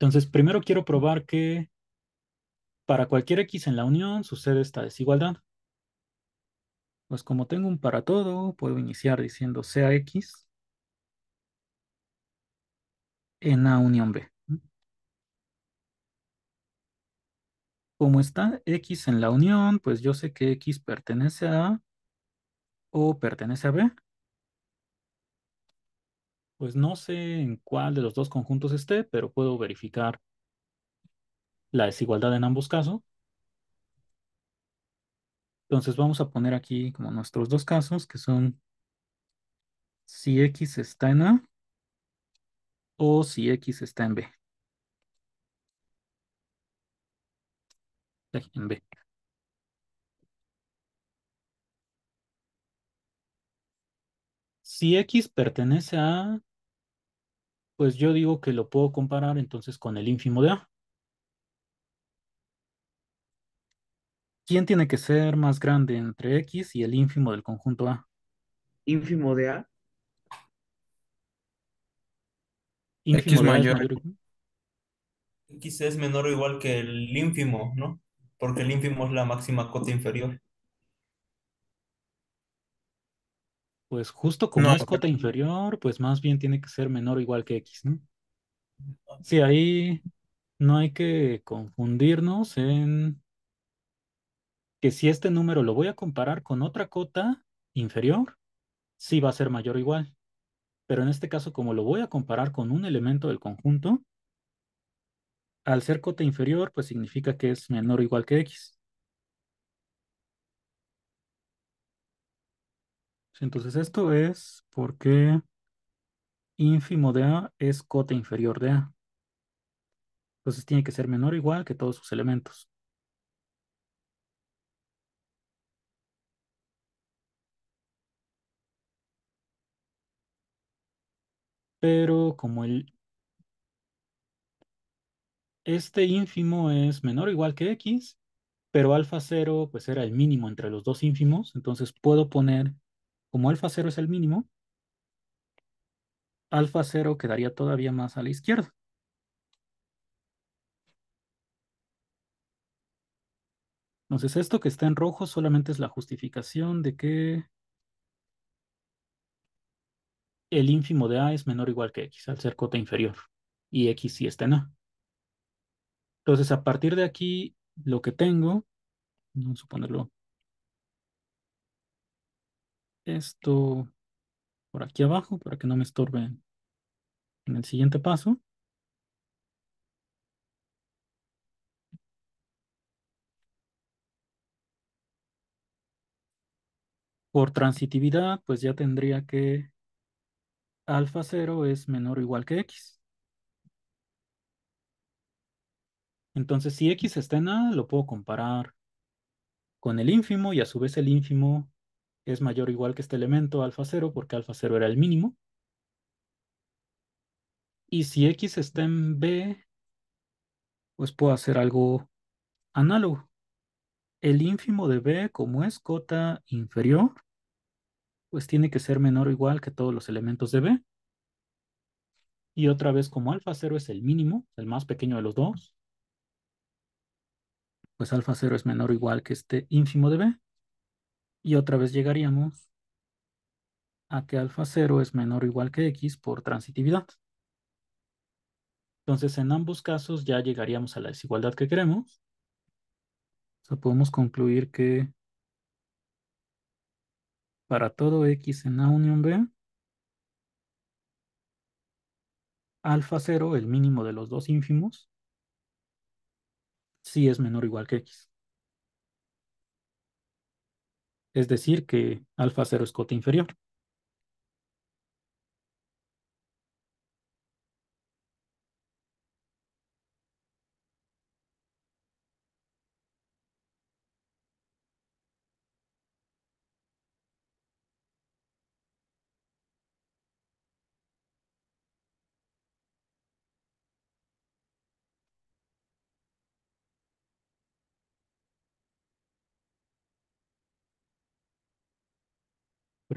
A: entonces, primero quiero probar que para cualquier x en la unión sucede esta desigualdad. Pues como tengo un para todo, puedo iniciar diciendo sea x en A unión B. Como está x en la unión, pues yo sé que x pertenece a A o pertenece a B. Pues no sé en cuál de los dos conjuntos esté, pero puedo verificar la desigualdad en ambos casos. Entonces vamos a poner aquí como nuestros dos casos, que son si X está en A o si X está en B. En B. Si X pertenece a pues yo digo que lo puedo comparar entonces con el ínfimo de A. ¿Quién tiene que ser más grande entre X y el ínfimo del conjunto A? Ínfimo de A. X es mayor. X es menor o igual que el ínfimo, ¿no? Porque el ínfimo es la máxima cota inferior. Pues justo como es cota inferior, pues más bien tiene que ser menor o igual que X, ¿no? Sí, ahí no hay que confundirnos en que si este número lo voy a comparar con otra cota inferior, sí va a ser mayor o igual. Pero en este caso, como lo voy a comparar con un elemento del conjunto, al ser cota inferior, pues significa que es menor o igual que X. Entonces esto es porque ínfimo de A es cota inferior de A. Entonces tiene que ser menor o igual que todos sus elementos. Pero como el este ínfimo es menor o igual que x, pero alfa 0 pues era el mínimo entre los dos ínfimos, entonces puedo poner como alfa 0 es el mínimo, alfa cero quedaría todavía más a la izquierda. Entonces esto que está en rojo solamente es la justificación de que el ínfimo de A es menor o igual que X al ser cota inferior y X sí está en A. Entonces a partir de aquí lo que tengo, vamos a ponerlo esto por aquí abajo para que no me estorbe en el siguiente paso. Por transitividad, pues ya tendría que alfa cero es menor o igual que x. Entonces, si x está en A, lo puedo comparar con el ínfimo y a su vez el ínfimo es mayor o igual que este elemento alfa 0, porque alfa 0 era el mínimo. Y si x está en b, pues puedo hacer algo análogo. El ínfimo de b, como es cota inferior, pues tiene que ser menor o igual que todos los elementos de b. Y otra vez, como alfa 0 es el mínimo, el más pequeño de los dos, pues alfa 0 es menor o igual que este ínfimo de b. Y otra vez llegaríamos a que alfa 0 es menor o igual que x por transitividad. Entonces, en ambos casos ya llegaríamos a la desigualdad que queremos. O sea, podemos concluir que para todo x en A unión B, alfa 0, el mínimo de los dos ínfimos, sí es menor o igual que x es decir que alfa cero es cota inferior.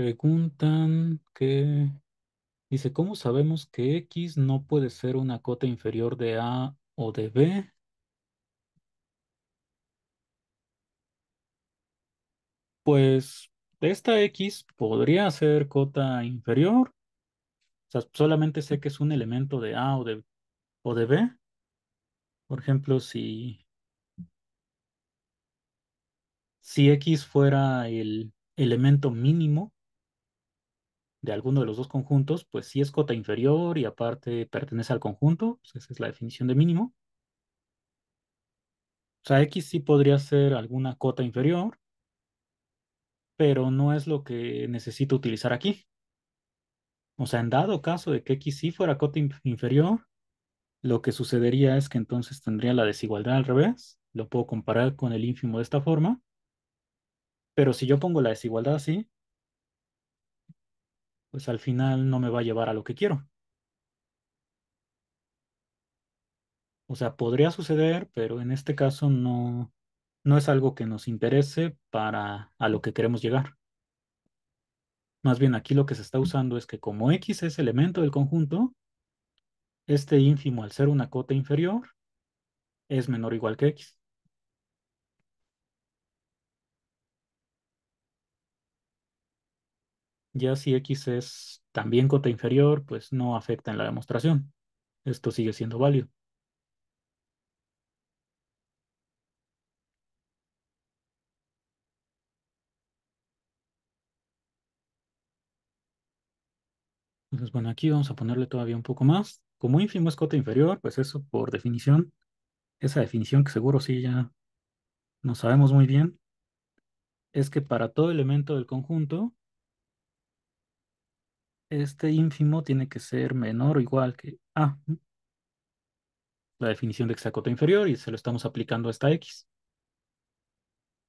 A: Preguntan que dice, ¿cómo sabemos que X no puede ser una cota inferior de A o de B? Pues esta X podría ser cota inferior. O sea, solamente sé que es un elemento de A o de, o de B. Por ejemplo, si, si X fuera el elemento mínimo de alguno de los dos conjuntos, pues si es cota inferior y aparte pertenece al conjunto, pues esa es la definición de mínimo. O sea, X sí podría ser alguna cota inferior, pero no es lo que necesito utilizar aquí. O sea, en dado caso de que X sí fuera cota inferior, lo que sucedería es que entonces tendría la desigualdad al revés. Lo puedo comparar con el ínfimo de esta forma. Pero si yo pongo la desigualdad así, pues al final no me va a llevar a lo que quiero. O sea, podría suceder, pero en este caso no, no es algo que nos interese para a lo que queremos llegar. Más bien aquí lo que se está usando es que como X es elemento del conjunto, este ínfimo al ser una cota inferior es menor o igual que X. Ya si X es también cota inferior, pues no afecta en la demostración. Esto sigue siendo válido. Entonces, bueno, aquí vamos a ponerle todavía un poco más. Como ínfimo es cota inferior, pues eso por definición, esa definición que seguro sí ya no sabemos muy bien, es que para todo elemento del conjunto, este ínfimo tiene que ser menor o igual que A. La definición de hexacota inferior y se lo estamos aplicando a esta X.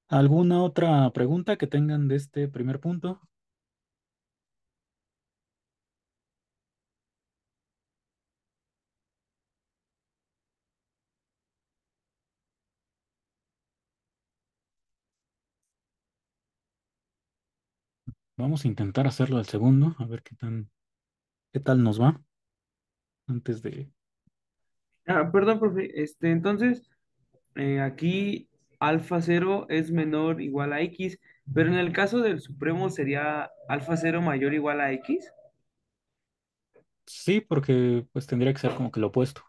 A: ¿Alguna otra pregunta que tengan de este primer punto? Vamos a intentar hacerlo al segundo, a ver qué tan qué tal nos va antes de. Ah, perdón, profe. Este, entonces, eh, aquí alfa cero es menor igual a x, pero en el caso del supremo sería alfa cero mayor igual a x. Sí, porque pues tendría que ser como que lo opuesto.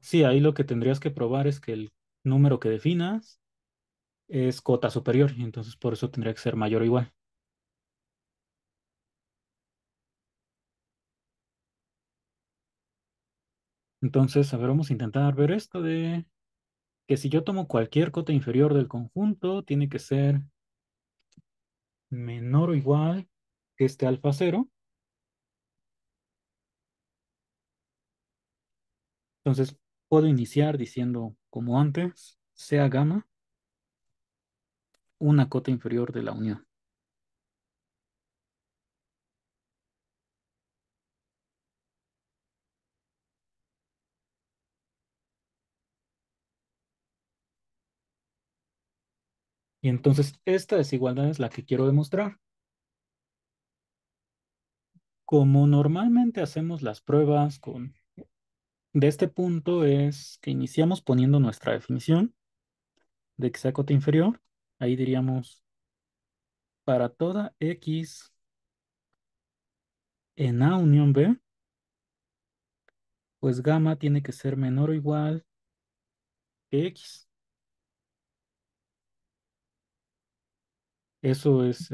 A: Sí, ahí lo que tendrías que probar es que el número que definas es cota superior, y entonces por eso tendría que ser mayor o igual. Entonces, a ver, vamos a intentar ver esto de que si yo tomo cualquier cota inferior del conjunto, tiene que ser menor o igual que este alfa cero. Entonces, puedo iniciar diciendo como antes, sea gamma una cota inferior de la unión. Y entonces esta desigualdad es la que quiero demostrar. Como normalmente hacemos las pruebas con... De este punto es que iniciamos poniendo nuestra definición de que sea cota inferior Ahí diríamos, para toda X en A unión B, pues gamma tiene que ser menor o igual que X. Eso es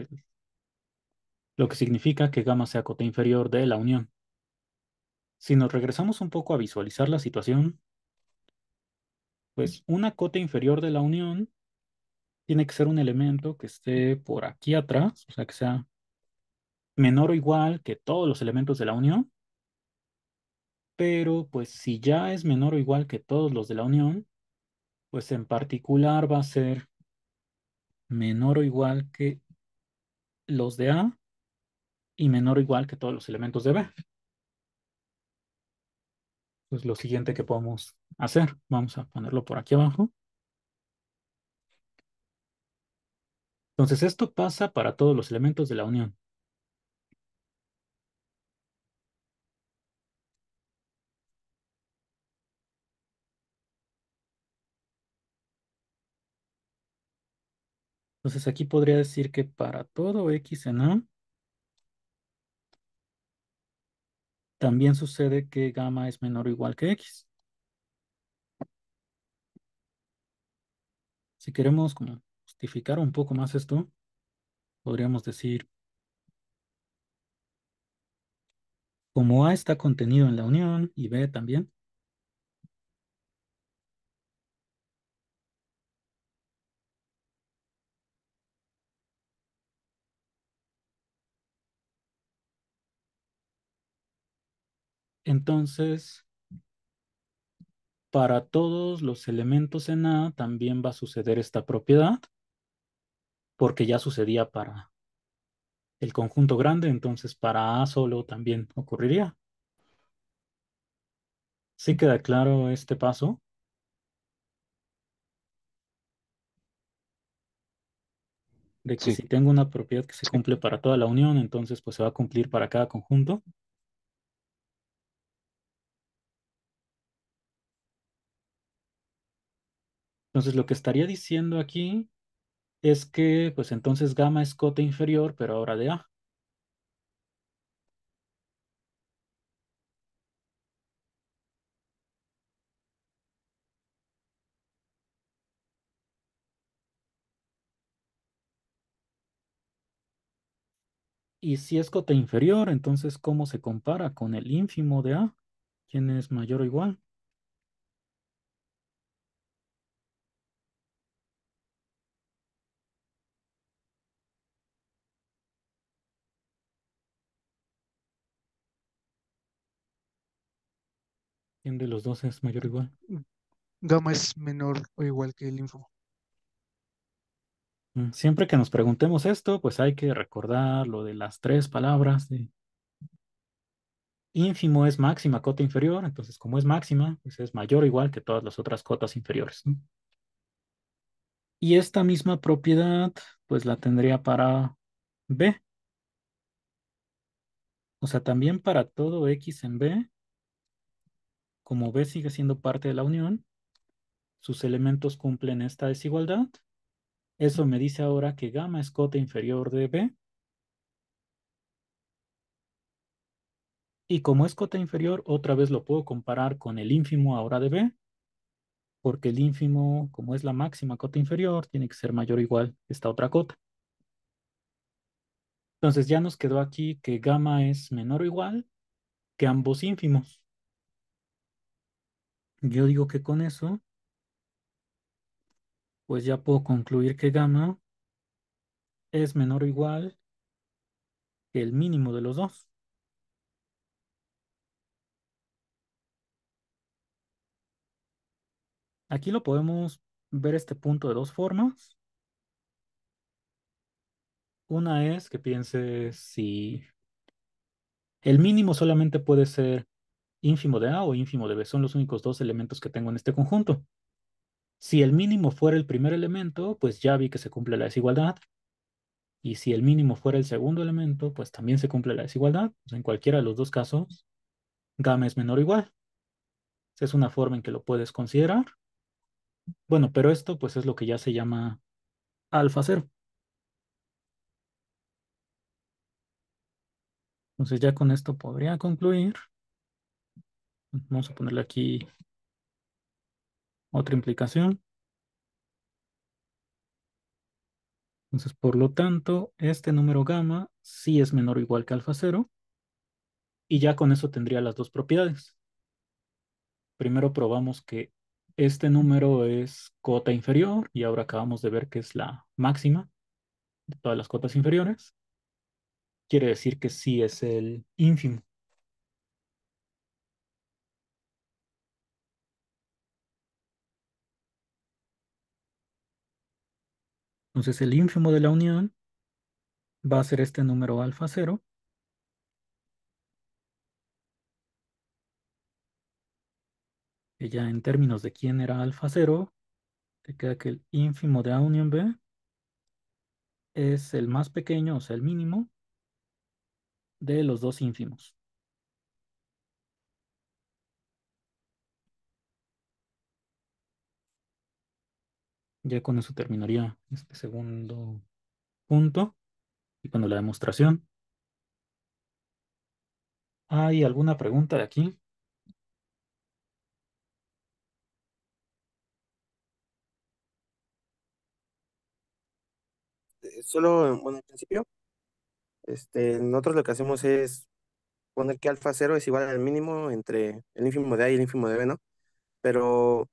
A: lo que significa que gamma sea cota inferior de la unión. Si nos regresamos un poco a visualizar la situación, pues una cota inferior de la unión tiene que ser un elemento que esté por aquí atrás, o sea, que sea menor o igual que todos los elementos de la unión. Pero pues si ya es menor o igual que todos los de la unión, pues en particular va a ser menor o igual que los de A y menor o igual que todos los elementos de B. Pues lo siguiente que podemos hacer, vamos a ponerlo por aquí abajo. Entonces, esto pasa para todos los elementos de la unión. Entonces aquí podría decir que para todo X en A, también sucede que gamma es menor o igual que X. Si queremos como un poco más esto, podríamos decir, como A está contenido en la unión y B también, Entonces, para todos los elementos en A también va a suceder esta propiedad porque ya sucedía para el conjunto grande, entonces para A solo también ocurriría. ¿Sí queda claro este paso? De que si tengo una propiedad que se cumple para toda la unión, entonces pues se va a cumplir para cada conjunto. Entonces lo que estaría diciendo aquí es que pues entonces gamma es cota inferior, pero ahora de A. Y si es cota inferior, entonces ¿cómo se compara con el ínfimo de A? ¿Quién es mayor o igual? los dos es mayor o igual. gama es menor o igual que el ínfimo. Mm, siempre que nos preguntemos esto, pues hay que recordar lo de las tres palabras ínfimo es máxima cota inferior, entonces como es máxima, pues es mayor o igual que todas las otras cotas inferiores. Y esta misma propiedad, pues la tendría para B. O sea, también para todo X en B, como B sigue siendo parte de la unión, sus elementos cumplen esta desigualdad. Eso me dice ahora que gamma es cota inferior de B. Y como es cota inferior, otra vez lo puedo comparar con el ínfimo ahora de B, porque el ínfimo, como es la máxima cota inferior, tiene que ser mayor o igual que esta otra cota. Entonces ya nos quedó aquí que gamma es menor o igual que ambos ínfimos. Yo digo que con eso, pues ya puedo concluir que gamma es menor o igual que el mínimo de los dos. Aquí lo podemos ver este punto de dos formas. Una es que piense si el mínimo solamente puede ser ínfimo de A o ínfimo de B. Son los únicos dos elementos que tengo en este conjunto. Si el mínimo fuera el primer elemento, pues ya vi que se cumple la desigualdad. Y si el mínimo fuera el segundo elemento, pues también se cumple la desigualdad. en cualquiera de los dos casos, gamma es menor o igual. Esa es una forma en que lo puedes considerar. Bueno, pero esto pues es lo que ya se llama alfa cero. Entonces ya con esto podría concluir. Vamos a ponerle aquí otra implicación. Entonces, por lo tanto, este número gamma sí es menor o igual que alfa cero. Y ya con eso tendría las dos propiedades. Primero probamos que este número es cota inferior y ahora acabamos de ver que es la máxima de todas las cotas inferiores. Quiere decir que sí es el ínfimo. Entonces el ínfimo de la unión va a ser este número alfa 0. Y ya en términos de quién era alfa 0, te queda que el ínfimo de A unión B es el más pequeño, o sea, el mínimo, de los dos ínfimos. Ya con eso terminaría este segundo punto. Y cuando la demostración. ¿Hay alguna pregunta de aquí? Eh, solo, bueno, en principio, este, nosotros lo que hacemos es poner que alfa cero es igual al mínimo entre el ínfimo de A y el ínfimo de B, ¿no? Pero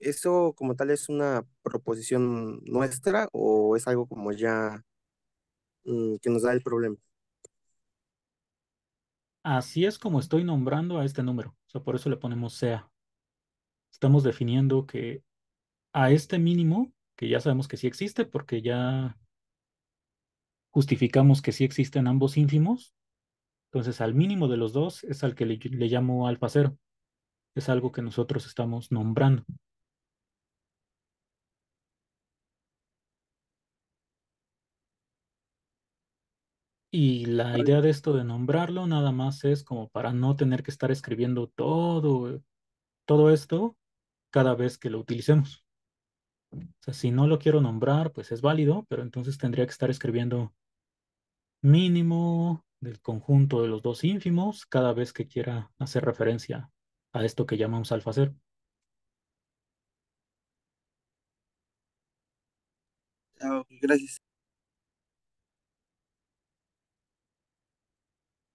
A: ¿Eso como tal es una proposición nuestra o es algo como ya mm, que nos da el problema? Así es como estoy nombrando a este número. O sea, por eso le ponemos sea. Estamos definiendo que a este mínimo, que ya sabemos que sí existe porque ya justificamos que sí existen ambos ínfimos, entonces al mínimo de los dos es al que le, le llamo alfa cero. Es algo que nosotros estamos nombrando. Y la idea de esto de nombrarlo nada más es como para no tener que estar escribiendo todo, eh, todo esto cada vez que lo utilicemos. O sea, si no lo quiero nombrar, pues es válido, pero entonces tendría que estar escribiendo mínimo del conjunto de los dos ínfimos cada vez que quiera hacer referencia a esto que llamamos alfa cero. Ah, gracias.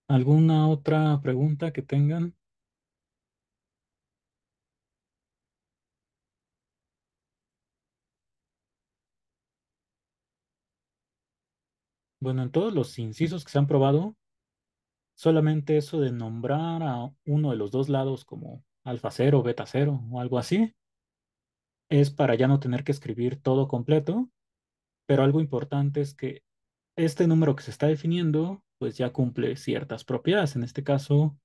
A: ¿Alguna otra pregunta que tengan? Bueno, en todos los incisos que se han probado, solamente eso de nombrar a uno de los dos lados como alfa cero, beta cero o algo así, es para ya no tener que escribir todo completo, pero algo importante es que este número que se está definiendo pues ya cumple ciertas propiedades. En este caso,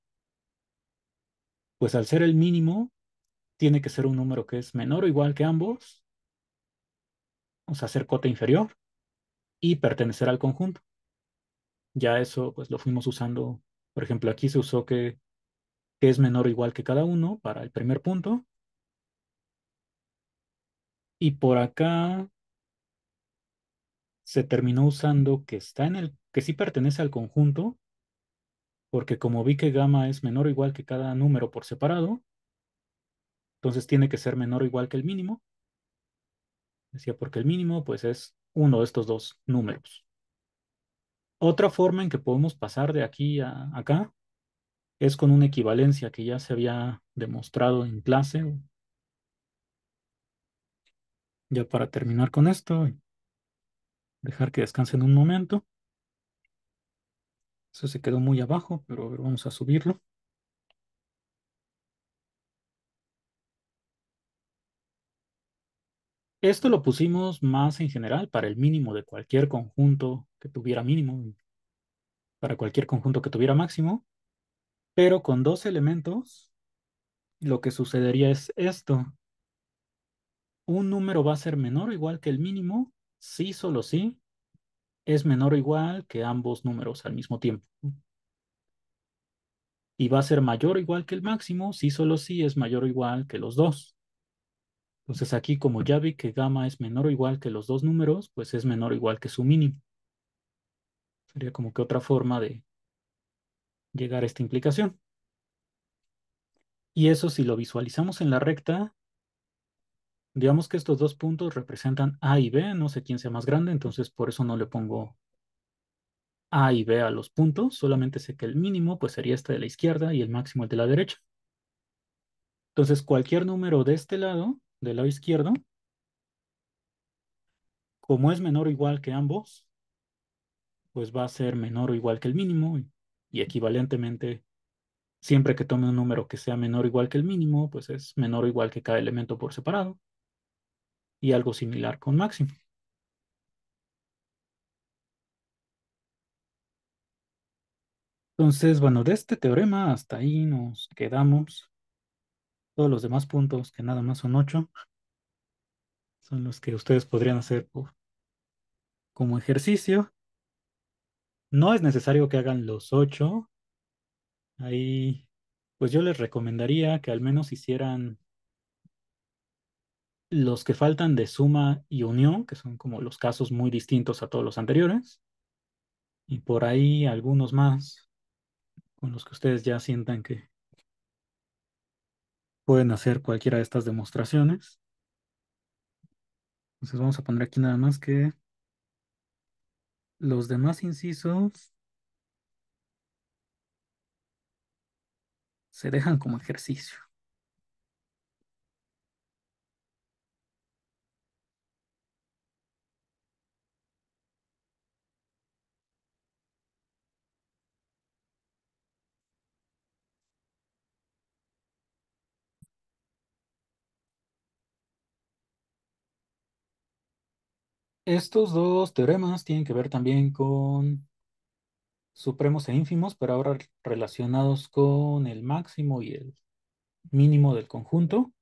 A: pues al ser el mínimo, tiene que ser un número que es menor o igual que ambos, o sea, hacer cota inferior y pertenecer al conjunto. Ya eso, pues lo fuimos usando, por ejemplo, aquí se usó que, que es menor o igual que cada uno para el primer punto. Y por acá se terminó usando que está en el que sí pertenece al conjunto, porque como vi que gamma es menor o igual que cada número por separado, entonces tiene que ser menor o igual que el mínimo. Decía, porque el mínimo pues es uno de estos dos números. Otra forma en que podemos pasar de aquí a acá es con una equivalencia que ya se había demostrado en clase. Ya para terminar con esto, dejar que descansen un momento. Eso se quedó muy abajo, pero vamos a subirlo. Esto lo pusimos más en general para el mínimo de cualquier conjunto que tuviera mínimo, para cualquier conjunto que tuviera máximo, pero con dos elementos lo que sucedería es esto. Un número va a ser menor o igual que el mínimo, sí, solo sí, es menor o igual que ambos números al mismo tiempo. Y va a ser mayor o igual que el máximo si solo si es mayor o igual que los dos. Entonces aquí como ya vi que gamma es menor o igual que los dos números, pues es menor o igual que su mínimo. Sería como que otra forma de llegar a esta implicación. Y eso si lo visualizamos en la recta, Digamos que estos dos puntos representan A y B, no sé quién sea más grande, entonces por eso no le pongo A y B a los puntos, solamente sé que el mínimo pues sería este de la izquierda y el máximo el de la derecha. Entonces cualquier número de este lado, del lado izquierdo, como es menor o igual que ambos, pues va a ser menor o igual que el mínimo y equivalentemente siempre que tome un número que sea menor o igual que el mínimo, pues es menor o igual que cada elemento por separado y algo similar con Máximo. Entonces, bueno, de este teorema hasta ahí nos quedamos. Todos los demás puntos, que nada más son ocho, son los que ustedes podrían hacer como ejercicio. No es necesario que hagan los ocho. Ahí, pues yo les recomendaría que al menos hicieran los que faltan de suma y unión, que son como los casos muy distintos a todos los anteriores, y por ahí algunos más con los que ustedes ya sientan que pueden hacer cualquiera de estas demostraciones. Entonces vamos a poner aquí nada más que los demás incisos se dejan como ejercicio. Estos dos teoremas tienen que ver también con supremos e ínfimos, pero ahora relacionados con el máximo y el mínimo del conjunto.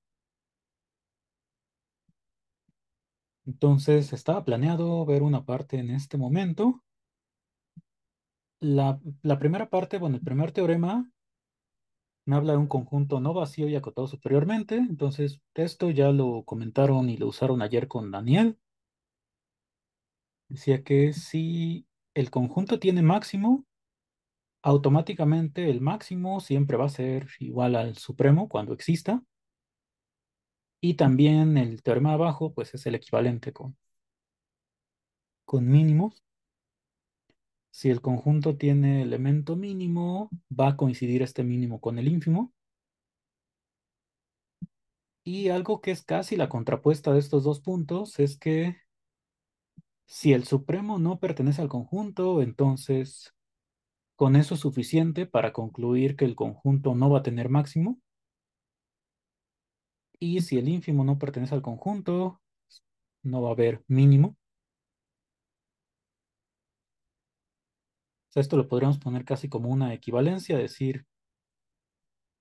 A: Entonces estaba planeado ver una parte en este momento. La, primera parte, bueno, el primer teorema me habla de un conjunto no vacío y acotado superiormente. Entonces esto ya lo comentaron y lo usaron ayer con Daniel. Decía que si el conjunto tiene máximo, automáticamente el máximo siempre va a ser igual al supremo cuando exista. Y también el teorema abajo, pues es el equivalente con, con mínimos. Si el conjunto tiene elemento mínimo, va a coincidir este mínimo con el ínfimo. Y algo que es casi la contrapuesta de estos dos puntos es que si el Supremo no pertenece al conjunto, entonces con eso es suficiente para concluir que el conjunto no va a tener máximo. Y si el ínfimo no pertenece al conjunto, no va a haber mínimo. esto lo podríamos poner casi como una equivalencia, decir,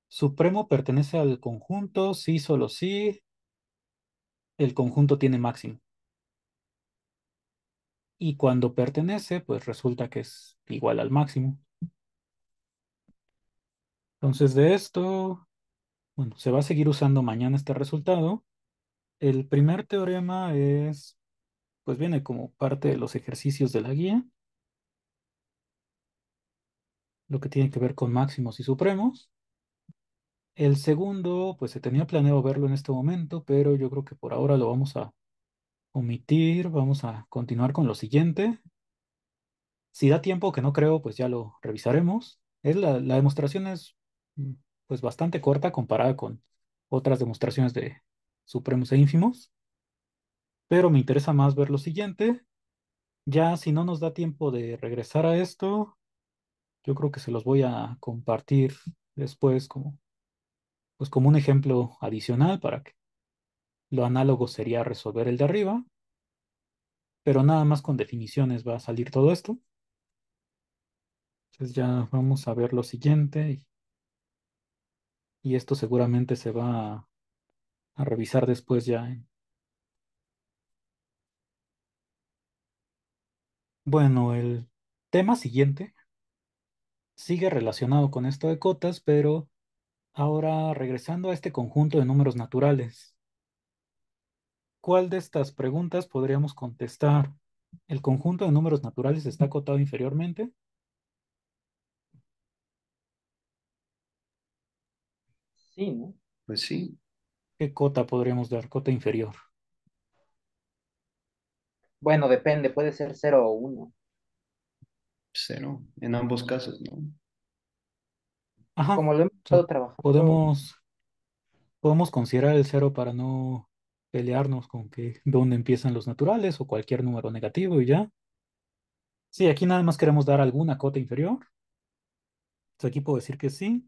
A: supremo pertenece al conjunto, sí, solo sí, el conjunto tiene máximo y cuando pertenece, pues resulta que es igual al máximo. Entonces de esto, bueno, se va a seguir usando mañana este resultado. El primer teorema es, pues viene como parte de los ejercicios de la guía. Lo que tiene que ver con máximos y supremos. El segundo, pues se tenía planeado verlo en este momento, pero yo creo que por ahora lo vamos a Omitir, vamos a continuar con lo siguiente. Si da tiempo, que no creo, pues ya lo revisaremos. Es la, demostración es mm, pues bastante corta comparada con otras demostraciones de supremos e ínfimos. Pero me interesa más ver lo siguiente. Ya si no nos da tiempo de regresar a esto, yo creo que se los voy a compartir después como, pues como un ejemplo adicional para que lo análogo sería resolver el de arriba, pero nada más con definiciones va a salir todo esto. Entonces ya vamos a ver lo siguiente. Y, esto seguramente se va a, revisar después ya. Bueno, el tema siguiente sigue relacionado con esto de cotas, pero ahora regresando a este conjunto de números naturales. ¿Cuál de estas preguntas podríamos contestar? ¿El conjunto de números naturales está acotado inferiormente? Sí, ¿no? Pues sí. ¿Qué cota podríamos dar? Cota inferior. Bueno, depende, puede ser 0 o 1. Cero. en ambos casos, ¿no? Ajá. Como lo hemos estado trabajando. Podemos, podemos considerar el 0 para no pelearnos con que dónde empiezan los naturales o cualquier número negativo y ya. Sí, aquí nada más queremos dar alguna cota inferior. Entonces aquí puedo decir que sí.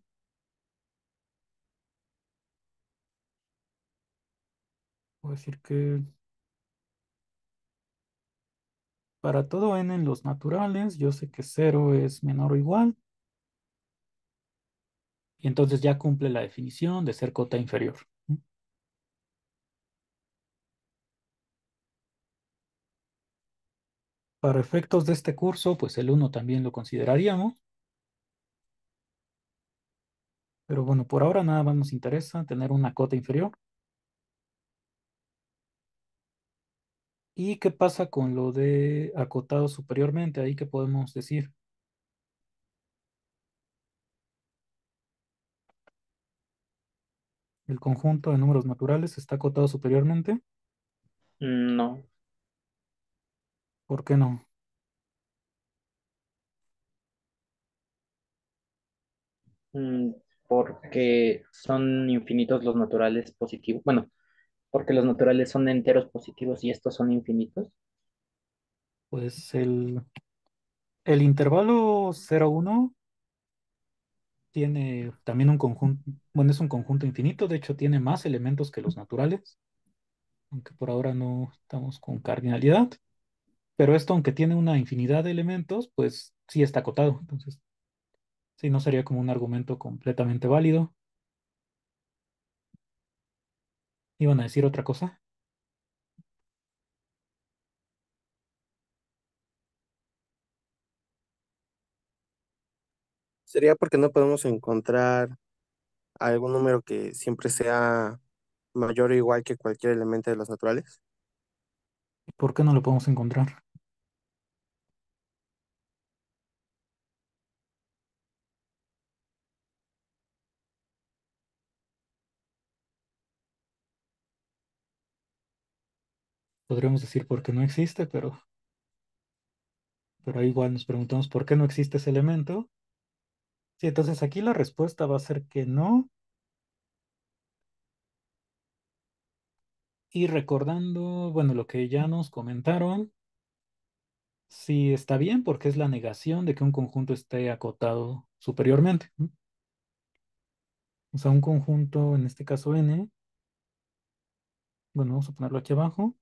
A: Puedo decir que para todo n en los naturales, yo sé que 0 es menor o igual. Y entonces ya cumple la definición de ser cota inferior. Para efectos de este curso, pues el 1 también lo consideraríamos. Pero bueno, por ahora nada más nos interesa tener una cota inferior. ¿Y qué pasa con lo de acotado superiormente? Ahí que podemos decir. ¿El conjunto de números naturales está acotado superiormente?
B: Mm, no.
A: ¿Por qué no? Mm, porque son infinitos los naturales positivos. Bueno, porque los naturales son enteros positivos y estos son infinitos. Pues el, el intervalo 1 tiene también un conjunto, bueno, es un conjunto infinito, de hecho tiene más elementos que los naturales, aunque por ahora no estamos con cardinalidad. Pero esto, aunque tiene una infinidad de elementos, pues sí está acotado. Entonces, sí, no sería como un argumento completamente válido. ¿Iban a decir otra cosa? Sería porque no podemos encontrar algún número que siempre sea mayor o igual que cualquier elemento de los naturales. ¿Por qué no lo podemos encontrar? podríamos decir por qué no existe, pero, pero igual nos preguntamos por qué no existe ese elemento. Sí, entonces aquí la respuesta va a ser que no. Y recordando, bueno, lo que ya nos comentaron, sí está bien porque es la negación de que un conjunto esté acotado superiormente. O sea, un conjunto, en este caso n, bueno, vamos a ponerlo aquí abajo,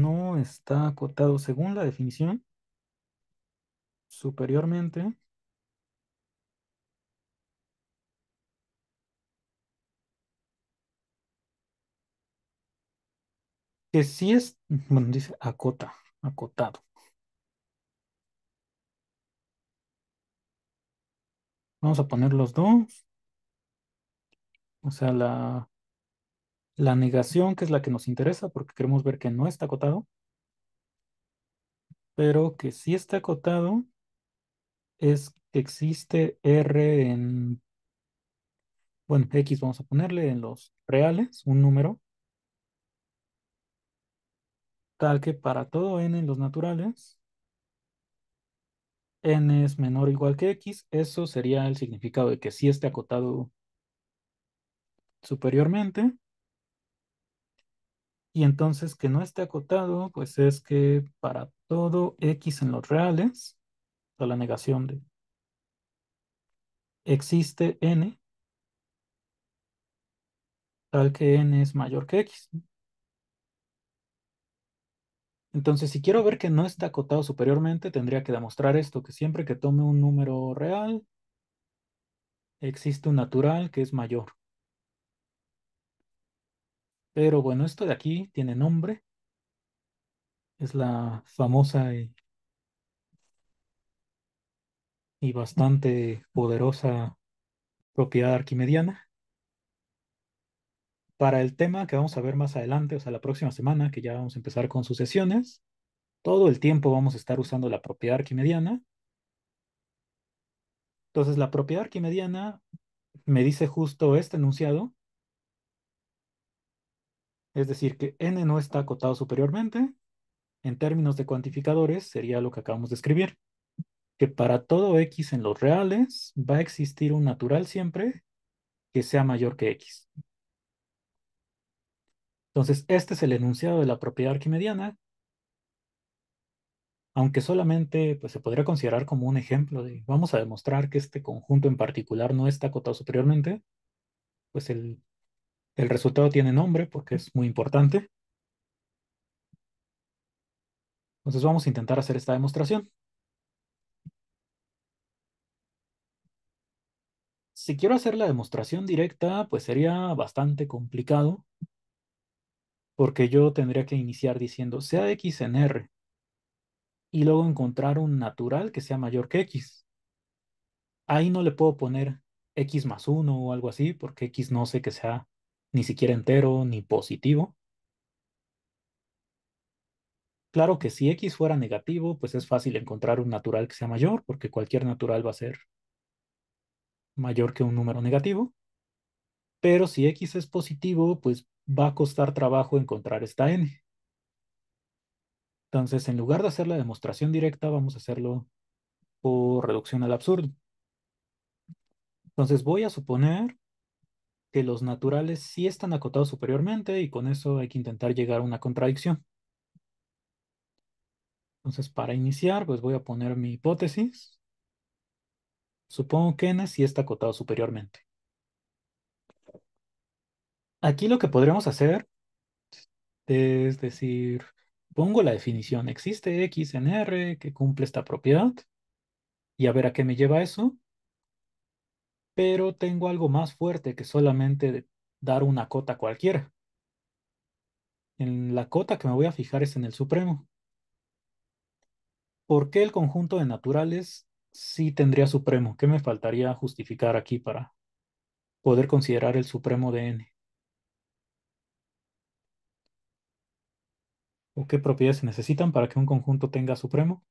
A: no está acotado según la definición superiormente. Que sí es, bueno, dice acota, acotado. Vamos a poner los dos. O sea, la la negación, que es la que nos interesa, porque queremos ver que no está acotado, pero que sí está acotado, es que existe R en, bueno, X vamos a ponerle en los reales, un número, tal que para todo n en los naturales, n es menor o igual que x, eso sería el significado de que sí esté acotado superiormente. Y entonces que no esté acotado, pues es que para todo x en los reales, o la negación de existe n tal que n es mayor que x. Entonces, si quiero ver que no está acotado superiormente, tendría que demostrar esto, que siempre que tome un número real, existe un natural que es mayor. Pero bueno, esto de aquí tiene nombre. Es la famosa y, bastante poderosa propiedad arquimediana. Para el tema que vamos a ver más adelante, o sea, la próxima semana, que ya vamos a empezar con sucesiones, todo el tiempo vamos a estar usando la propiedad arquimediana. Entonces, la propiedad arquimediana me dice justo este enunciado, es decir, que n no está acotado superiormente. En términos de cuantificadores sería lo que acabamos de escribir. Que para todo x en los reales va a existir un natural siempre que sea mayor que x. Entonces, este es el enunciado de la propiedad arquimediana, aunque solamente pues, se podría considerar como un ejemplo de vamos a demostrar que este conjunto en particular no está acotado superiormente, pues el el resultado tiene nombre porque es muy importante. Entonces vamos a intentar hacer esta demostración. Si quiero hacer la demostración directa, pues sería bastante complicado porque yo tendría que iniciar diciendo sea x en r y luego encontrar un natural que sea mayor que x. Ahí no le puedo poner x más 1 o algo así porque x no sé que sea ni siquiera entero, ni positivo. Claro que si x fuera negativo, pues es fácil encontrar un natural que sea mayor, porque cualquier natural va a ser mayor que un número negativo. Pero si x es positivo, pues va a costar trabajo encontrar esta n. Entonces, en lugar de hacer la demostración directa, vamos a hacerlo por reducción al absurdo. Entonces voy a suponer los naturales sí están acotados superiormente y con eso hay que intentar llegar a una contradicción. Entonces, para iniciar, pues voy a poner mi hipótesis. Supongo que n sí está acotado superiormente. Aquí lo que podríamos hacer es decir, pongo la definición, existe x en R que cumple esta propiedad, y a ver a qué me lleva eso pero tengo algo más fuerte que solamente dar una cota cualquiera. En la cota que me voy a fijar es en el supremo. ¿Por qué el conjunto de naturales sí tendría supremo? ¿Qué me faltaría justificar aquí para poder considerar el supremo de n? ¿O qué propiedades se necesitan para que un conjunto tenga supremo?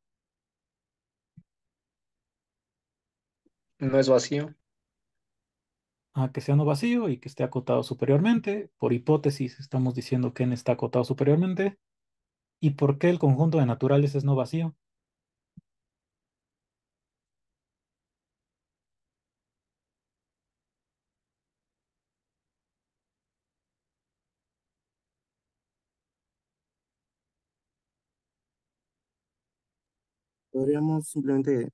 A: No es vacío que sea no vacío y que esté acotado superiormente. Por hipótesis estamos diciendo que está acotado superiormente. ¿Y por qué el conjunto de naturales es no vacío? Podríamos simplemente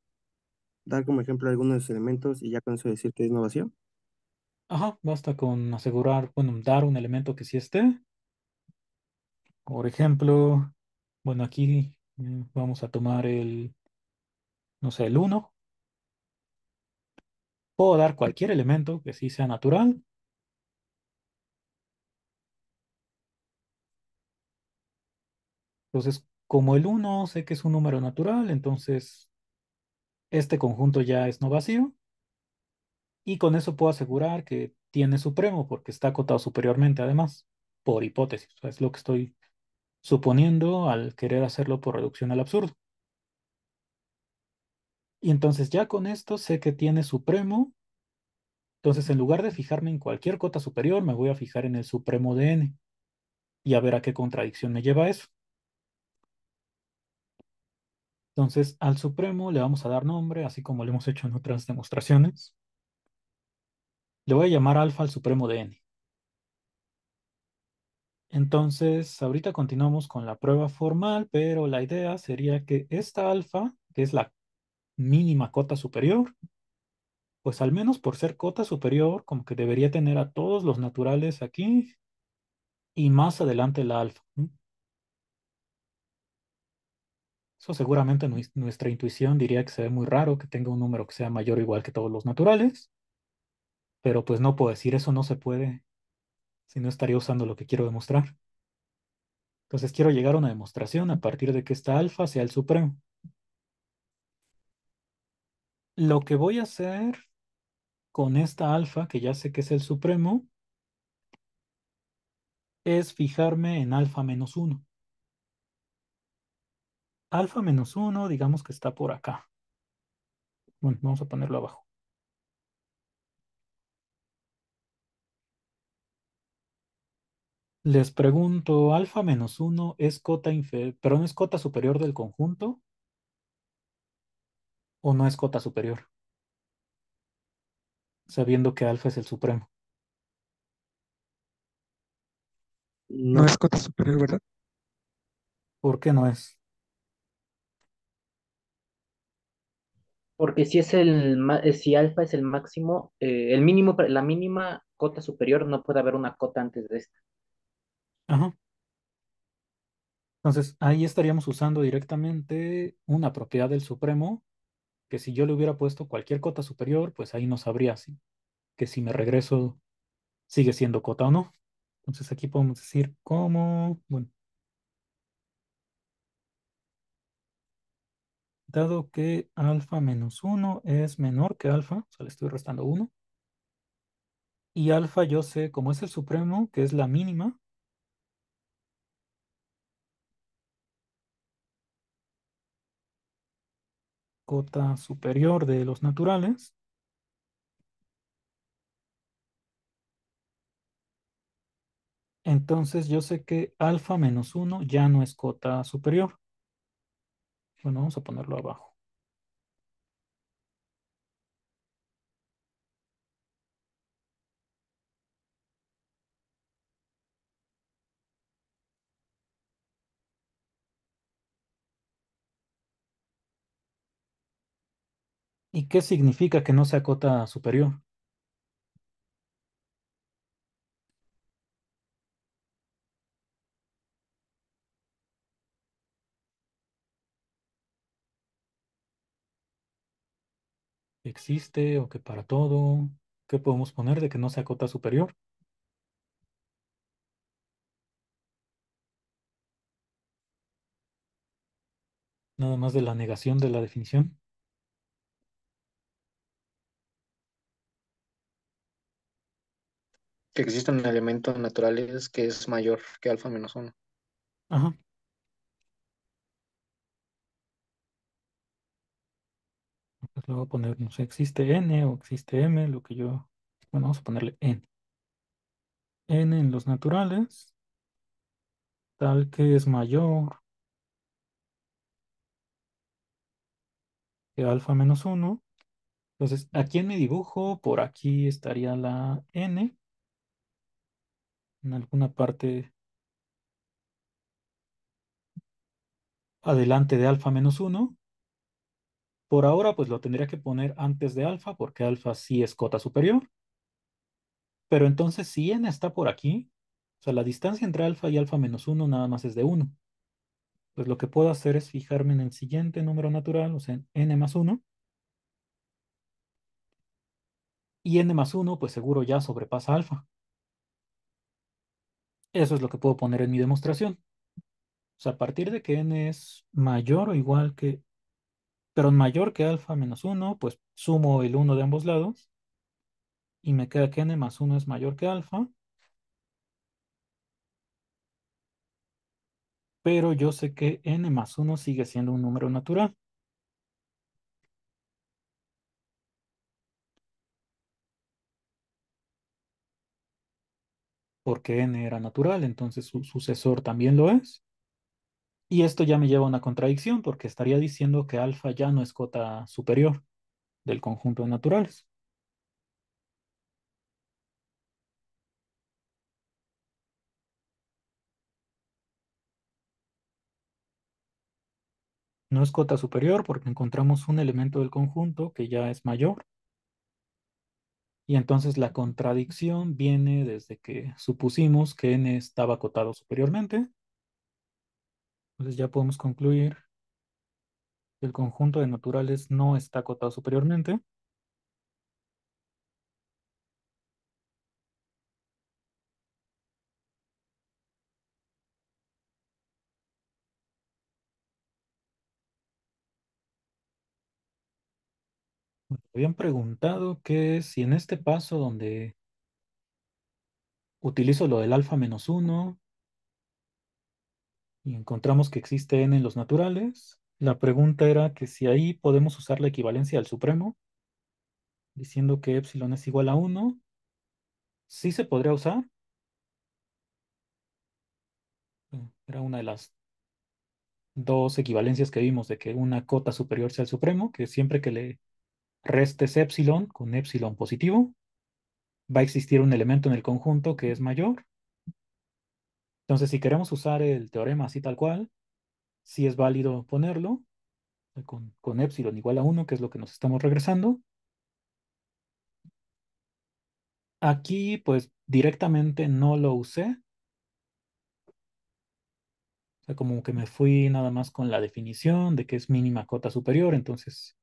A: dar como ejemplo algunos elementos y ya con eso decir que es no vacío. Ajá, basta con asegurar, bueno, dar un elemento que sí esté. Por ejemplo, bueno, aquí eh, vamos a tomar el, no sé, el 1. Puedo dar cualquier elemento que sí sea natural. Entonces, como el 1 sé que es un número natural, entonces este conjunto ya es no vacío y con eso puedo asegurar que tiene supremo porque está acotado superiormente además, por hipótesis. es lo que estoy suponiendo al querer hacerlo por reducción al absurdo. Y entonces ya con esto sé que tiene supremo. Entonces en lugar de fijarme en cualquier cota superior, me voy a fijar en el supremo de n. Y a ver a qué contradicción me lleva eso. Entonces al supremo le vamos a dar nombre, así como lo hemos hecho en otras demostraciones. Le voy a llamar alfa al supremo de n. Entonces, ahorita continuamos con la prueba formal, pero la idea sería que esta alfa, que es la mínima cota superior, pues al menos por ser cota superior, como que debería tener a todos los naturales aquí y más adelante la alfa. Eso seguramente nuestra intuición diría que se ve muy raro que tenga un número que sea mayor o igual que todos los naturales. Pero pues no puedo decir eso, no se puede, si no estaría usando lo que quiero demostrar. Entonces quiero llegar a una demostración a partir de que esta alfa sea el supremo. Lo que voy a hacer con esta alfa, que ya sé que es el supremo, es fijarme en alfa menos 1. Alfa menos 1, digamos que está por acá. Bueno, vamos a ponerlo abajo. Les pregunto, ¿alfa menos 1 es cota inferior, pero no es cota superior del conjunto? ¿O no es cota superior? Sabiendo que alfa es el supremo. No. es cota superior, ¿verdad? ¿Por qué no es? Porque si es el eh, si alfa es el máximo, eh, el mínimo, la mínima cota superior, no puede haber una cota antes de esta. Ajá. Entonces, ahí estaríamos usando directamente una propiedad del supremo, que si yo le hubiera puesto cualquier cota superior, pues ahí no sabría si, que si me regreso sigue siendo cota o no. Entonces aquí podemos decir como, bueno, dado que alfa menos 1 es menor que alfa, o sea, le estoy restando 1, y alfa yo sé, como es el supremo, que es la mínima, cota superior de los naturales. Entonces yo sé que alfa menos 1 ya no es cota superior. Bueno, vamos a ponerlo abajo. ¿Qué significa que no sea acota superior? existe o que para todo? ¿Qué podemos poner de que no sea acota superior? Nada más de la negación de la definición. que existe un elemento natural que es mayor que alfa menos 1. Ajá. Entonces pues le voy a poner, no sé, existe n o existe m, lo que yo... Bueno, vamos a ponerle n. n en los naturales, tal que es mayor que alfa menos 1. Entonces, aquí en mi dibujo, por aquí estaría la n en alguna parte adelante de alfa menos 1. Por ahora, pues lo tendría que poner antes de alfa, porque alfa sí es cota superior. Pero entonces, si n está por aquí, o sea, la distancia entre alfa y alfa menos 1 nada más es de 1. Pues lo que puedo hacer es fijarme en el siguiente número natural, o sea, n más 1. Y n más 1, pues seguro ya sobrepasa alfa. Eso es lo que puedo poner en mi demostración. O sea, a partir de que n es mayor o igual que, pero mayor que alfa menos 1, pues sumo el 1 de ambos lados y me queda que n más 1 es mayor que alfa. Pero yo sé que n más 1 sigue siendo un número natural. porque n era natural, entonces su sucesor también lo es. Y esto ya me lleva a una contradicción, porque estaría diciendo que alfa ya no es cota superior del conjunto de naturales. No es cota superior porque encontramos un elemento del conjunto que ya es mayor y entonces la contradicción viene desde que supusimos que n estaba acotado superiormente. Entonces ya podemos concluir que el conjunto de naturales no está acotado superiormente. habían preguntado que si en este paso donde utilizo lo del alfa menos 1 y encontramos que existe n en los naturales, la pregunta era que si ahí podemos usar la equivalencia del supremo, diciendo que epsilon es igual a 1, sí se podría usar. Era una de las dos equivalencias que vimos de que una cota superior sea el supremo, que siempre que le restes epsilon con epsilon positivo, va a existir un elemento en el conjunto que es mayor. Entonces, si queremos usar el teorema así tal cual, si es válido ponerlo eh, con, con epsilon igual a 1, que es lo que nos estamos regresando. Aquí, pues, directamente no lo usé. O sea, como que me fui nada más con la definición de que es mínima cota superior, entonces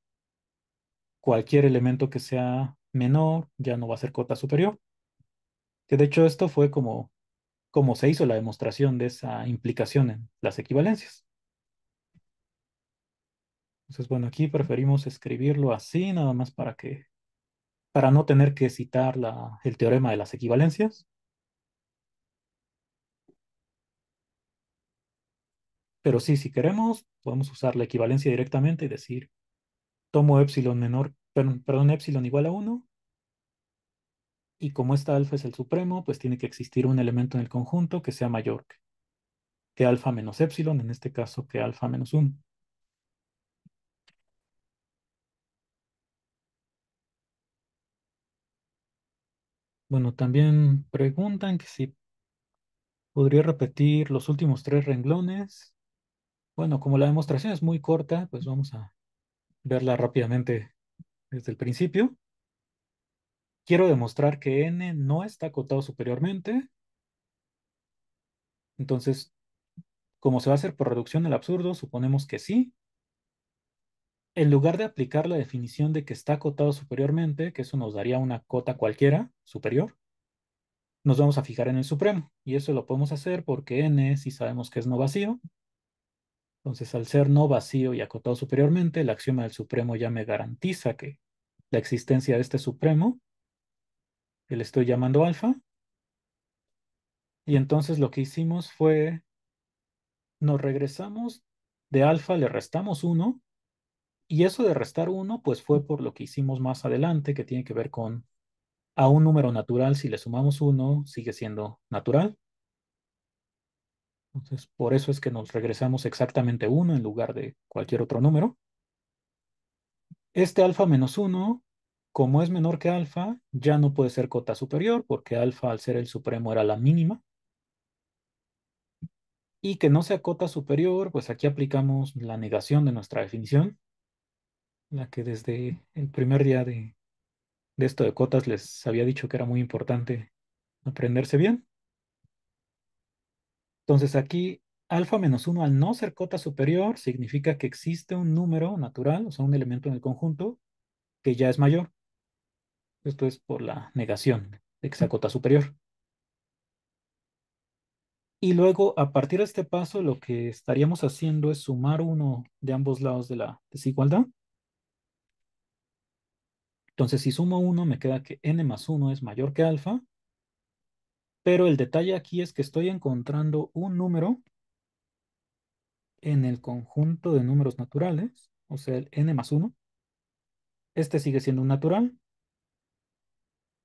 A: cualquier elemento que sea menor ya no va a ser cota superior. Que de hecho esto fue como, como se hizo la demostración de esa implicación en las equivalencias. Entonces, bueno, aquí preferimos escribirlo así, nada más para que, para no tener que citar la, el teorema de las equivalencias. Pero sí, si queremos, podemos usar la equivalencia directamente y decir tomo epsilon menor, perdón, perdón, epsilon igual a 1, y como esta alfa es el supremo, pues tiene que existir un elemento en el conjunto que sea mayor que alfa menos epsilon, en este caso que alfa menos 1. Bueno, también preguntan que si podría repetir los últimos tres renglones. Bueno, como la demostración es muy corta, pues vamos a verla rápidamente desde el principio. Quiero demostrar que n no está acotado superiormente. Entonces, como se va a hacer por reducción al absurdo, suponemos que sí. En lugar de aplicar la definición de que está acotado superiormente, que eso nos daría una cota cualquiera superior, nos vamos a fijar en el supremo. Y eso lo podemos hacer porque n, si sabemos que es no vacío, entonces, al ser no vacío y acotado superiormente, el axioma del supremo ya me garantiza que la existencia de este supremo, que le estoy llamando alfa, y entonces lo que hicimos fue, nos regresamos de alfa, le restamos 1, y eso de restar 1, pues fue por lo que hicimos más adelante, que tiene que ver con a un número natural, si le sumamos 1, sigue siendo natural. Entonces, por eso es que nos regresamos exactamente 1 en lugar de cualquier otro número. Este alfa menos 1, como es menor que alfa, ya no puede ser cota superior, porque alfa al ser el supremo era la mínima. Y que no sea cota superior, pues aquí aplicamos la negación de nuestra definición, la que desde el primer día de, de esto de cotas les había dicho que era muy importante aprenderse bien. Entonces aquí alfa menos 1 al no ser cota superior significa que existe un número natural, o sea, un elemento en el conjunto que ya es mayor. Esto es por la negación de que sea cota superior. Y luego, a partir de este paso, lo que estaríamos haciendo es sumar uno de ambos lados de la desigualdad. Entonces, si sumo 1, me queda que n más 1 es mayor que alfa. Pero el detalle aquí es que estoy encontrando un número en el conjunto de números naturales, o sea, el n más 1. Este sigue siendo un natural,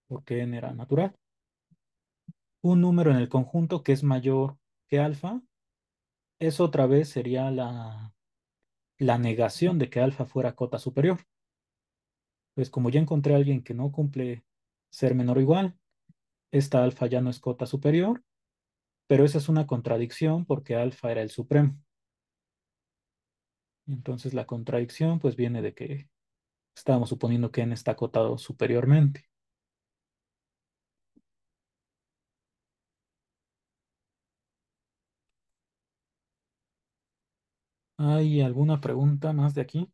A: porque n era natural. Un número en el conjunto que es mayor que alfa, eso otra vez sería la, la negación de que alfa fuera cota superior. Pues como ya encontré a alguien que no cumple ser menor o igual, esta alfa ya no es cota superior, pero esa es una contradicción porque alfa era el supremo. Entonces la contradicción pues viene de que estábamos suponiendo que n está acotado superiormente. ¿Hay alguna pregunta más de aquí?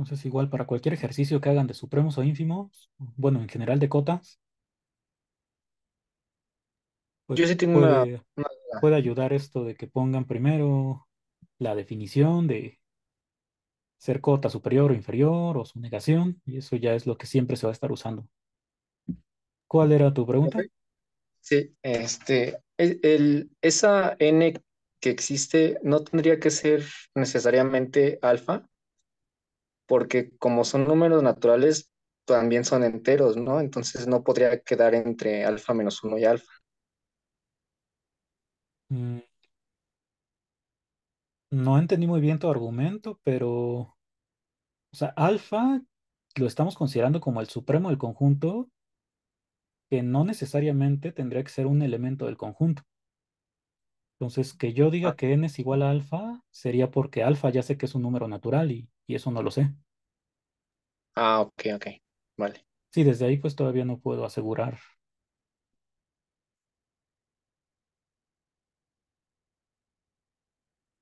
A: Entonces, igual para cualquier ejercicio que hagan de supremos o ínfimos, bueno, en general de cotas, pues Yo sí tengo una, puede, ayudar esto de que pongan primero la definición de ser cota superior o inferior o su negación, y eso ya es lo que siempre se va a estar usando. ¿Cuál era tu pregunta? Sí, este, e-, esa n que existe no tendría que ser necesariamente alfa porque como son números naturales, también son enteros, ¿no? Entonces no podría quedar entre alfa menos uno y alfa. Mm. No entendí muy bien tu argumento, pero, o sea, alfa lo estamos considerando como el supremo del conjunto, que no necesariamente tendría que ser un elemento del conjunto. Entonces, que yo diga ah. que n es igual a alfa sería porque alfa ya sé que es un número natural y y eso no lo sé. Ah, ok, ok, vale. Sí, desde ahí pues todavía no puedo asegurar.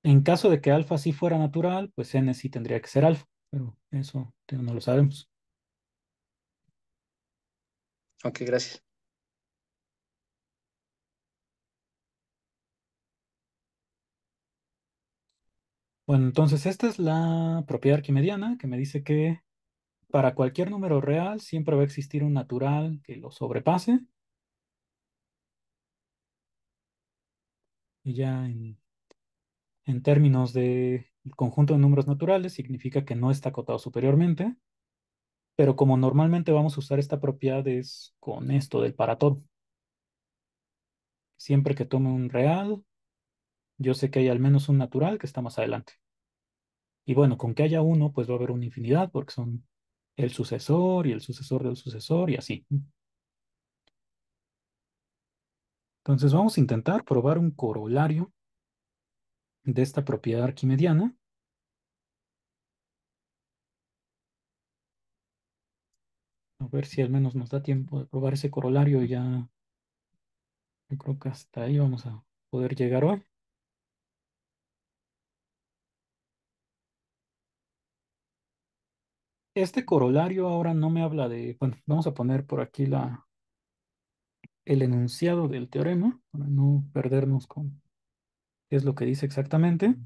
A: En caso de que alfa sí fuera natural, pues n sí tendría que ser alfa, pero eso no lo sabemos. Ok, gracias. Bueno, entonces esta es la propiedad arquimediana que me dice que para cualquier número real siempre va a existir un natural que lo sobrepase. Y ya en, términos de conjunto de números naturales significa que no está acotado superiormente, pero como normalmente vamos a usar esta propiedad es con esto del para todo. Siempre que tome un real, yo sé que hay al menos un natural que está más adelante. Y bueno, con que haya uno, pues va a haber una infinidad, porque son el sucesor y el sucesor del sucesor y así. Entonces vamos a intentar probar un corolario de esta propiedad arquimediana. A ver si al menos nos da tiempo de probar ese corolario ya. Yo creo que hasta ahí vamos a poder llegar hoy. este corolario ahora no me habla de, bueno, vamos a poner por aquí la, el enunciado del teorema, para no perdernos con qué es lo que dice exactamente.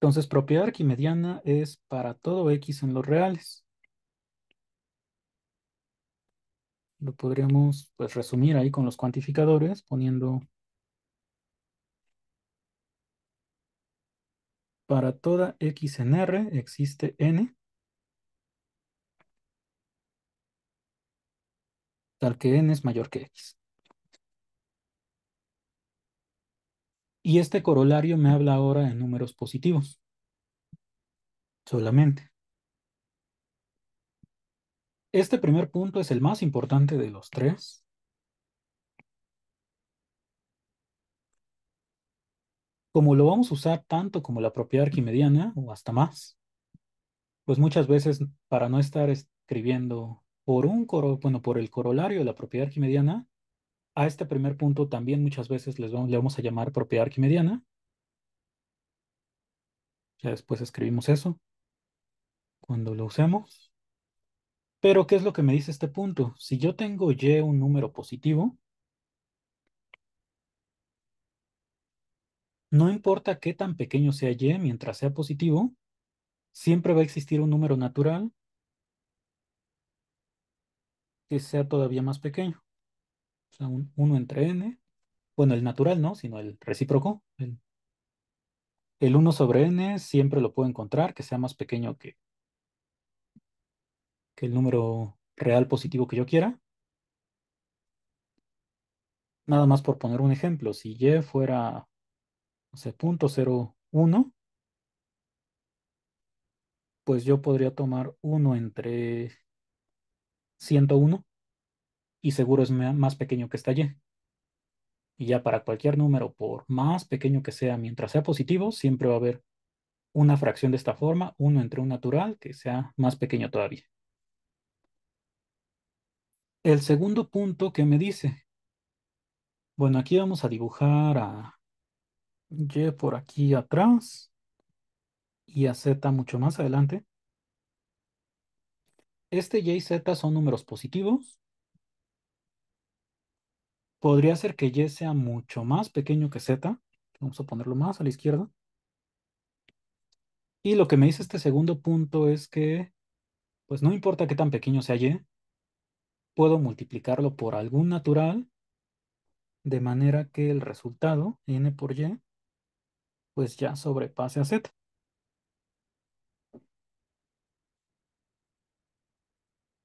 A: Entonces, propiedad arquimediana es para todo x en los reales. lo podríamos pues, resumir ahí con los cuantificadores poniendo para toda x en R existe n tal que n es mayor que x. Y este corolario me habla ahora de números positivos solamente. Este primer punto es el más importante de los tres. Como lo vamos a usar tanto como la propiedad arquimediana o hasta más, pues muchas veces para no estar escribiendo por un coro, bueno, por el corolario de la propiedad arquimediana, a este primer punto también muchas veces le vamos a llamar propiedad arquimediana. Ya después escribimos eso cuando lo usemos. Pero, ¿qué es lo que me dice este punto? Si yo tengo y un número positivo, no importa qué tan pequeño sea y, mientras sea positivo, siempre va a existir un número natural que sea todavía más pequeño. O sea, un 1 entre n. Bueno, el natural no, sino el recíproco. El, 1 sobre n siempre lo puedo encontrar que sea más pequeño que que el número real positivo que yo quiera. Nada más por poner un ejemplo, si y fuera, no sé, 0.01, pues yo podría tomar 1 entre 101 y seguro es más pequeño que esta y. Y ya para cualquier número, por más pequeño que sea, mientras sea positivo, siempre va a haber una fracción de esta forma, 1 entre un natural, que sea más pequeño todavía. El segundo punto que me dice, bueno, aquí vamos a dibujar a Y por aquí atrás y a Z mucho más adelante. Este Y y Z son números positivos. Podría ser que Y sea mucho más pequeño que Z. Vamos a ponerlo más a la izquierda. Y lo que me dice este segundo punto es que, pues no importa qué tan pequeño sea Y, puedo multiplicarlo por algún natural, de manera que el resultado, n por y, pues ya sobrepase a z.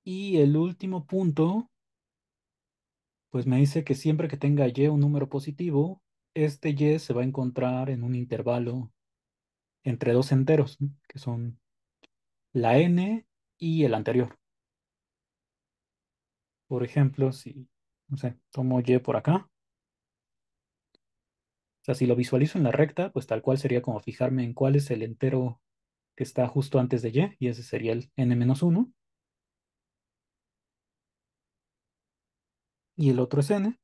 A: Y el último punto, pues me dice que siempre que tenga y un número positivo, este y se va a encontrar en un intervalo entre dos enteros, que son la n y el anterior. Por ejemplo, si, no sé, tomo Y por acá. O sea, si lo visualizo en la recta, pues tal cual sería como fijarme en cuál es el entero que está justo antes de Y, y ese sería el n-1. Y el otro es n.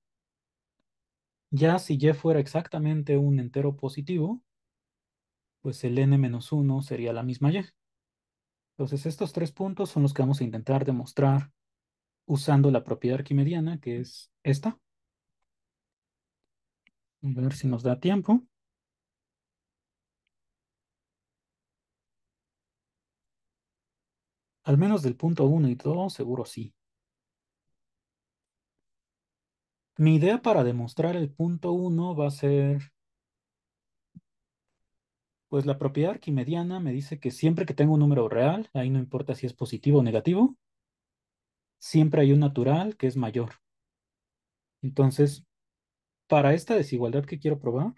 A: Ya si Y fuera exactamente un entero positivo, pues el n-1 sería la misma Y. Entonces estos tres puntos son los que vamos a intentar demostrar usando la propiedad arquimediana, que es esta. A ver si nos da tiempo. Al menos del punto 1 y 2, seguro sí. Mi idea para demostrar el punto 1 va a ser... Pues la propiedad arquimediana me dice que siempre que tengo un número real, ahí no importa si es positivo o negativo, siempre hay un natural que es mayor. Entonces, para esta desigualdad que quiero probar,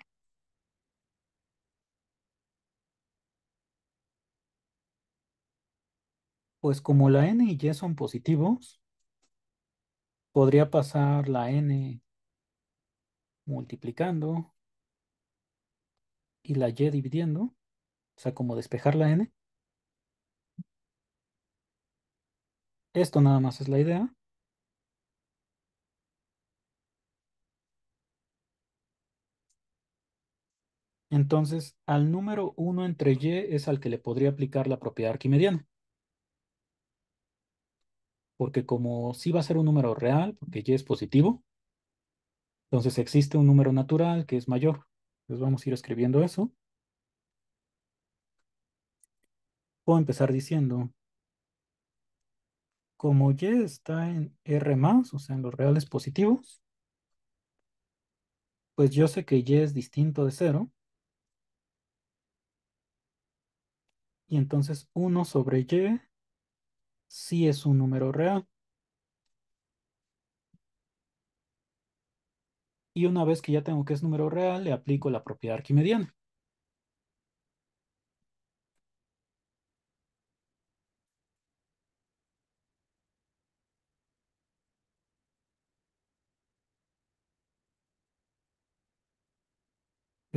A: pues como la n y y son positivos, podría pasar la n multiplicando y la y dividiendo, o sea, como despejar la n. Esto nada más es la idea. Entonces, al número 1 entre y es al que le podría aplicar la propiedad arquimediana. Porque como sí va a ser un número real, porque y es positivo, entonces existe un número natural que es mayor. Entonces vamos a ir escribiendo eso. Puedo empezar diciendo como y está en R más, o sea, en los reales positivos, pues yo sé que y es distinto de 0. Y entonces 1 sobre y sí es un número real. Y una vez que ya tengo que es número real, le aplico la propiedad arquimediana.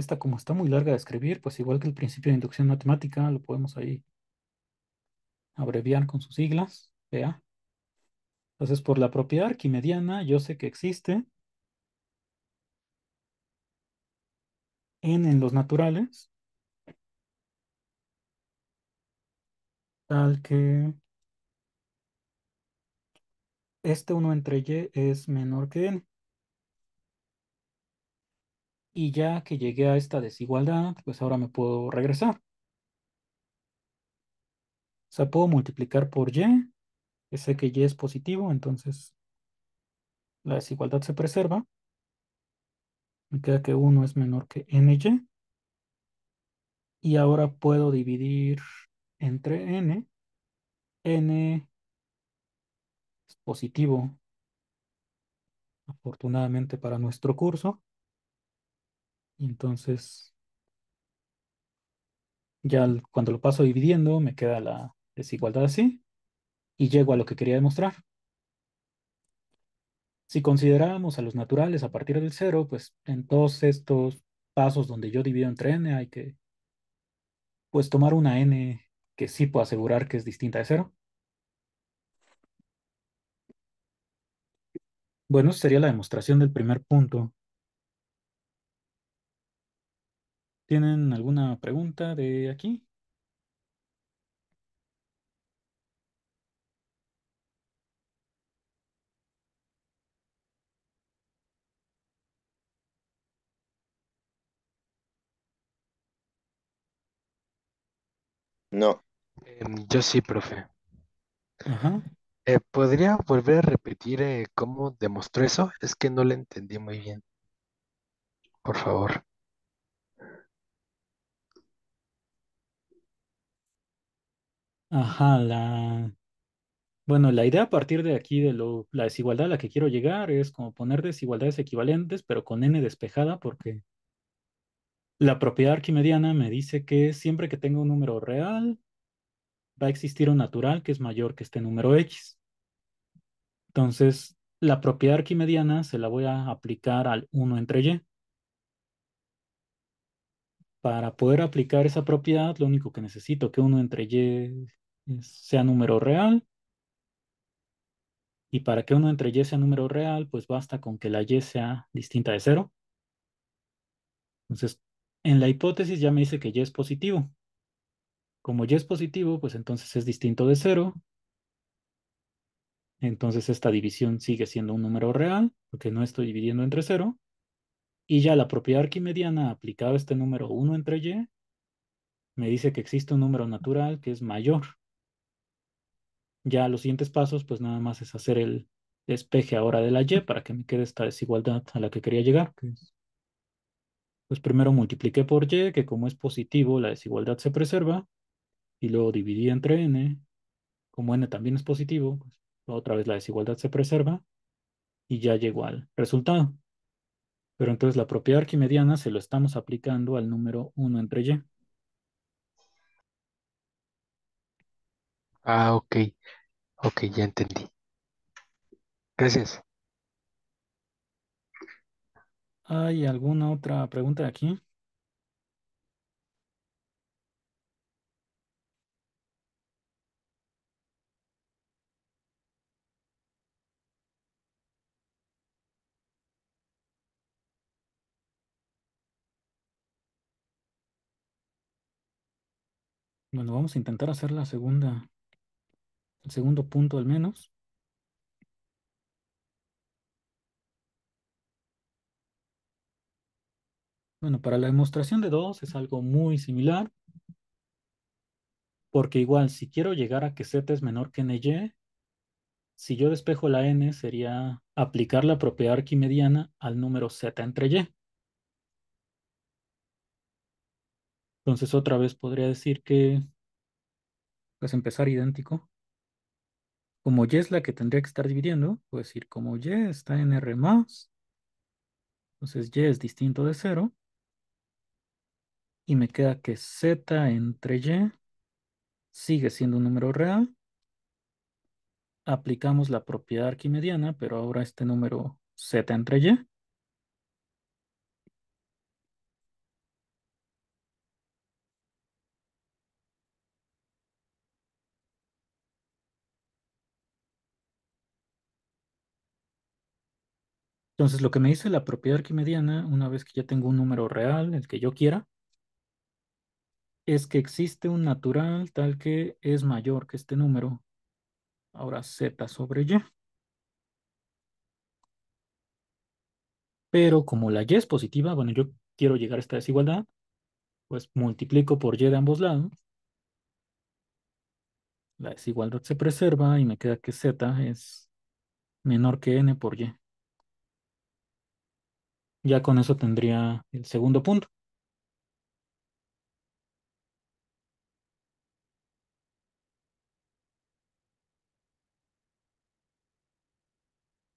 A: Esta como está muy larga de escribir, pues igual que el principio de inducción matemática, lo podemos ahí abreviar con sus siglas, vea. Entonces, por la propiedad arquimediana, yo sé que existe n en los naturales, tal que este 1 entre y es menor que n. Y ya que llegué a esta desigualdad, pues ahora me puedo regresar. O sea, puedo multiplicar por y, que sé que y es positivo, entonces la desigualdad se preserva. Me queda que 1 es menor que ny. Y ahora puedo dividir entre n. n es positivo, afortunadamente para nuestro curso entonces, ya cuando lo paso dividiendo, me queda la desigualdad así. Y llego a lo que quería demostrar. Si consideramos a los naturales a partir del cero, pues en todos estos pasos donde yo divido entre n hay que pues tomar una n que sí puedo asegurar que es distinta de cero. Bueno, sería la demostración del primer punto. ¿Tienen alguna pregunta de aquí? No. Em, yo sí, profe. Ajá. Eh, ¿podría volver a repetir eh, cómo demostró eso? Es que no le entendí muy bien, por favor. Ajá, la... Bueno, la idea a partir de aquí de la desigualdad a la que quiero llegar es como poner desigualdades equivalentes, pero con n despejada, porque la propiedad arquimediana me dice que siempre que tenga un número real, va a existir un natural que es mayor que este número x. Entonces, la propiedad arquimediana se la voy a aplicar al 1 entre y. Para poder aplicar esa propiedad, lo único que necesito que 1 entre y sea número real. Y para que uno entre y sea número real, pues basta con que la y sea distinta de cero. Entonces, en la hipótesis ya me dice que y es positivo. Como y es positivo, pues entonces es distinto de cero. Entonces esta división sigue siendo un número real, porque no estoy dividiendo entre cero. Y ya la propiedad arquimediana aplicada a este número 1 entre y, me dice que existe un número natural que es mayor ya los siguientes pasos, pues nada más es hacer el despeje ahora de la y para que me quede esta desigualdad a la que quería llegar, pues primero multipliqué por y, que como es positivo, la desigualdad se preserva, y luego dividí entre n, como n también es positivo, pues, otra vez la desigualdad se preserva, y ya llegó al resultado. Pero entonces la propiedad arquimediana se lo estamos aplicando al número 1 entre y.
B: Ah, ok, ok, ya entendí. Gracias.
A: ¿Hay alguna otra pregunta aquí? Bueno, vamos a intentar hacer la segunda el segundo punto al menos. Bueno, para la demostración de 2 es algo muy similar, porque igual si quiero llegar a que z es menor que y, si yo despejo la n sería aplicar la propiedad arquimediana al número z entre y. Entonces otra vez podría decir que, pues empezar idéntico. Como Y es la que tendría que estar dividiendo, puedo decir como Y está en R más, entonces Y es distinto de 0, y me queda que Z entre Y sigue siendo un número real, aplicamos la propiedad arquimediana, pero ahora este número Z entre Y, Entonces, lo que me dice la propiedad arquimediana, una vez que ya tengo un número real, el que yo quiera, es que existe un natural tal que es mayor que este número. Ahora z sobre y. Pero como la y es positiva, bueno, yo quiero llegar a esta desigualdad, pues multiplico por y de ambos lados. La desigualdad se preserva y me queda que z es menor que n por y. Ya con eso tendría el segundo punto.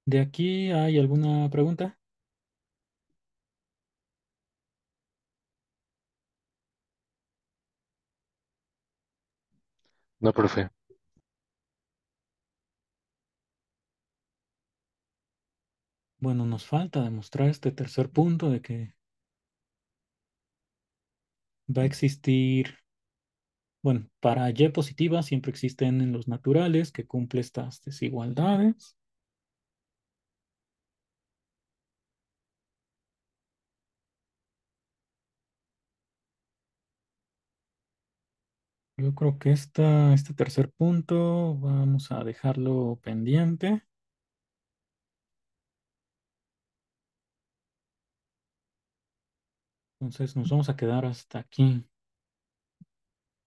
A: ¿De aquí hay alguna pregunta? No, profe. Bueno, nos falta demostrar este tercer punto de que va a existir, bueno, para Y positiva siempre existen en los naturales que cumple estas desigualdades. Yo creo que esta, este tercer punto vamos a dejarlo pendiente. Entonces nos vamos a quedar hasta aquí.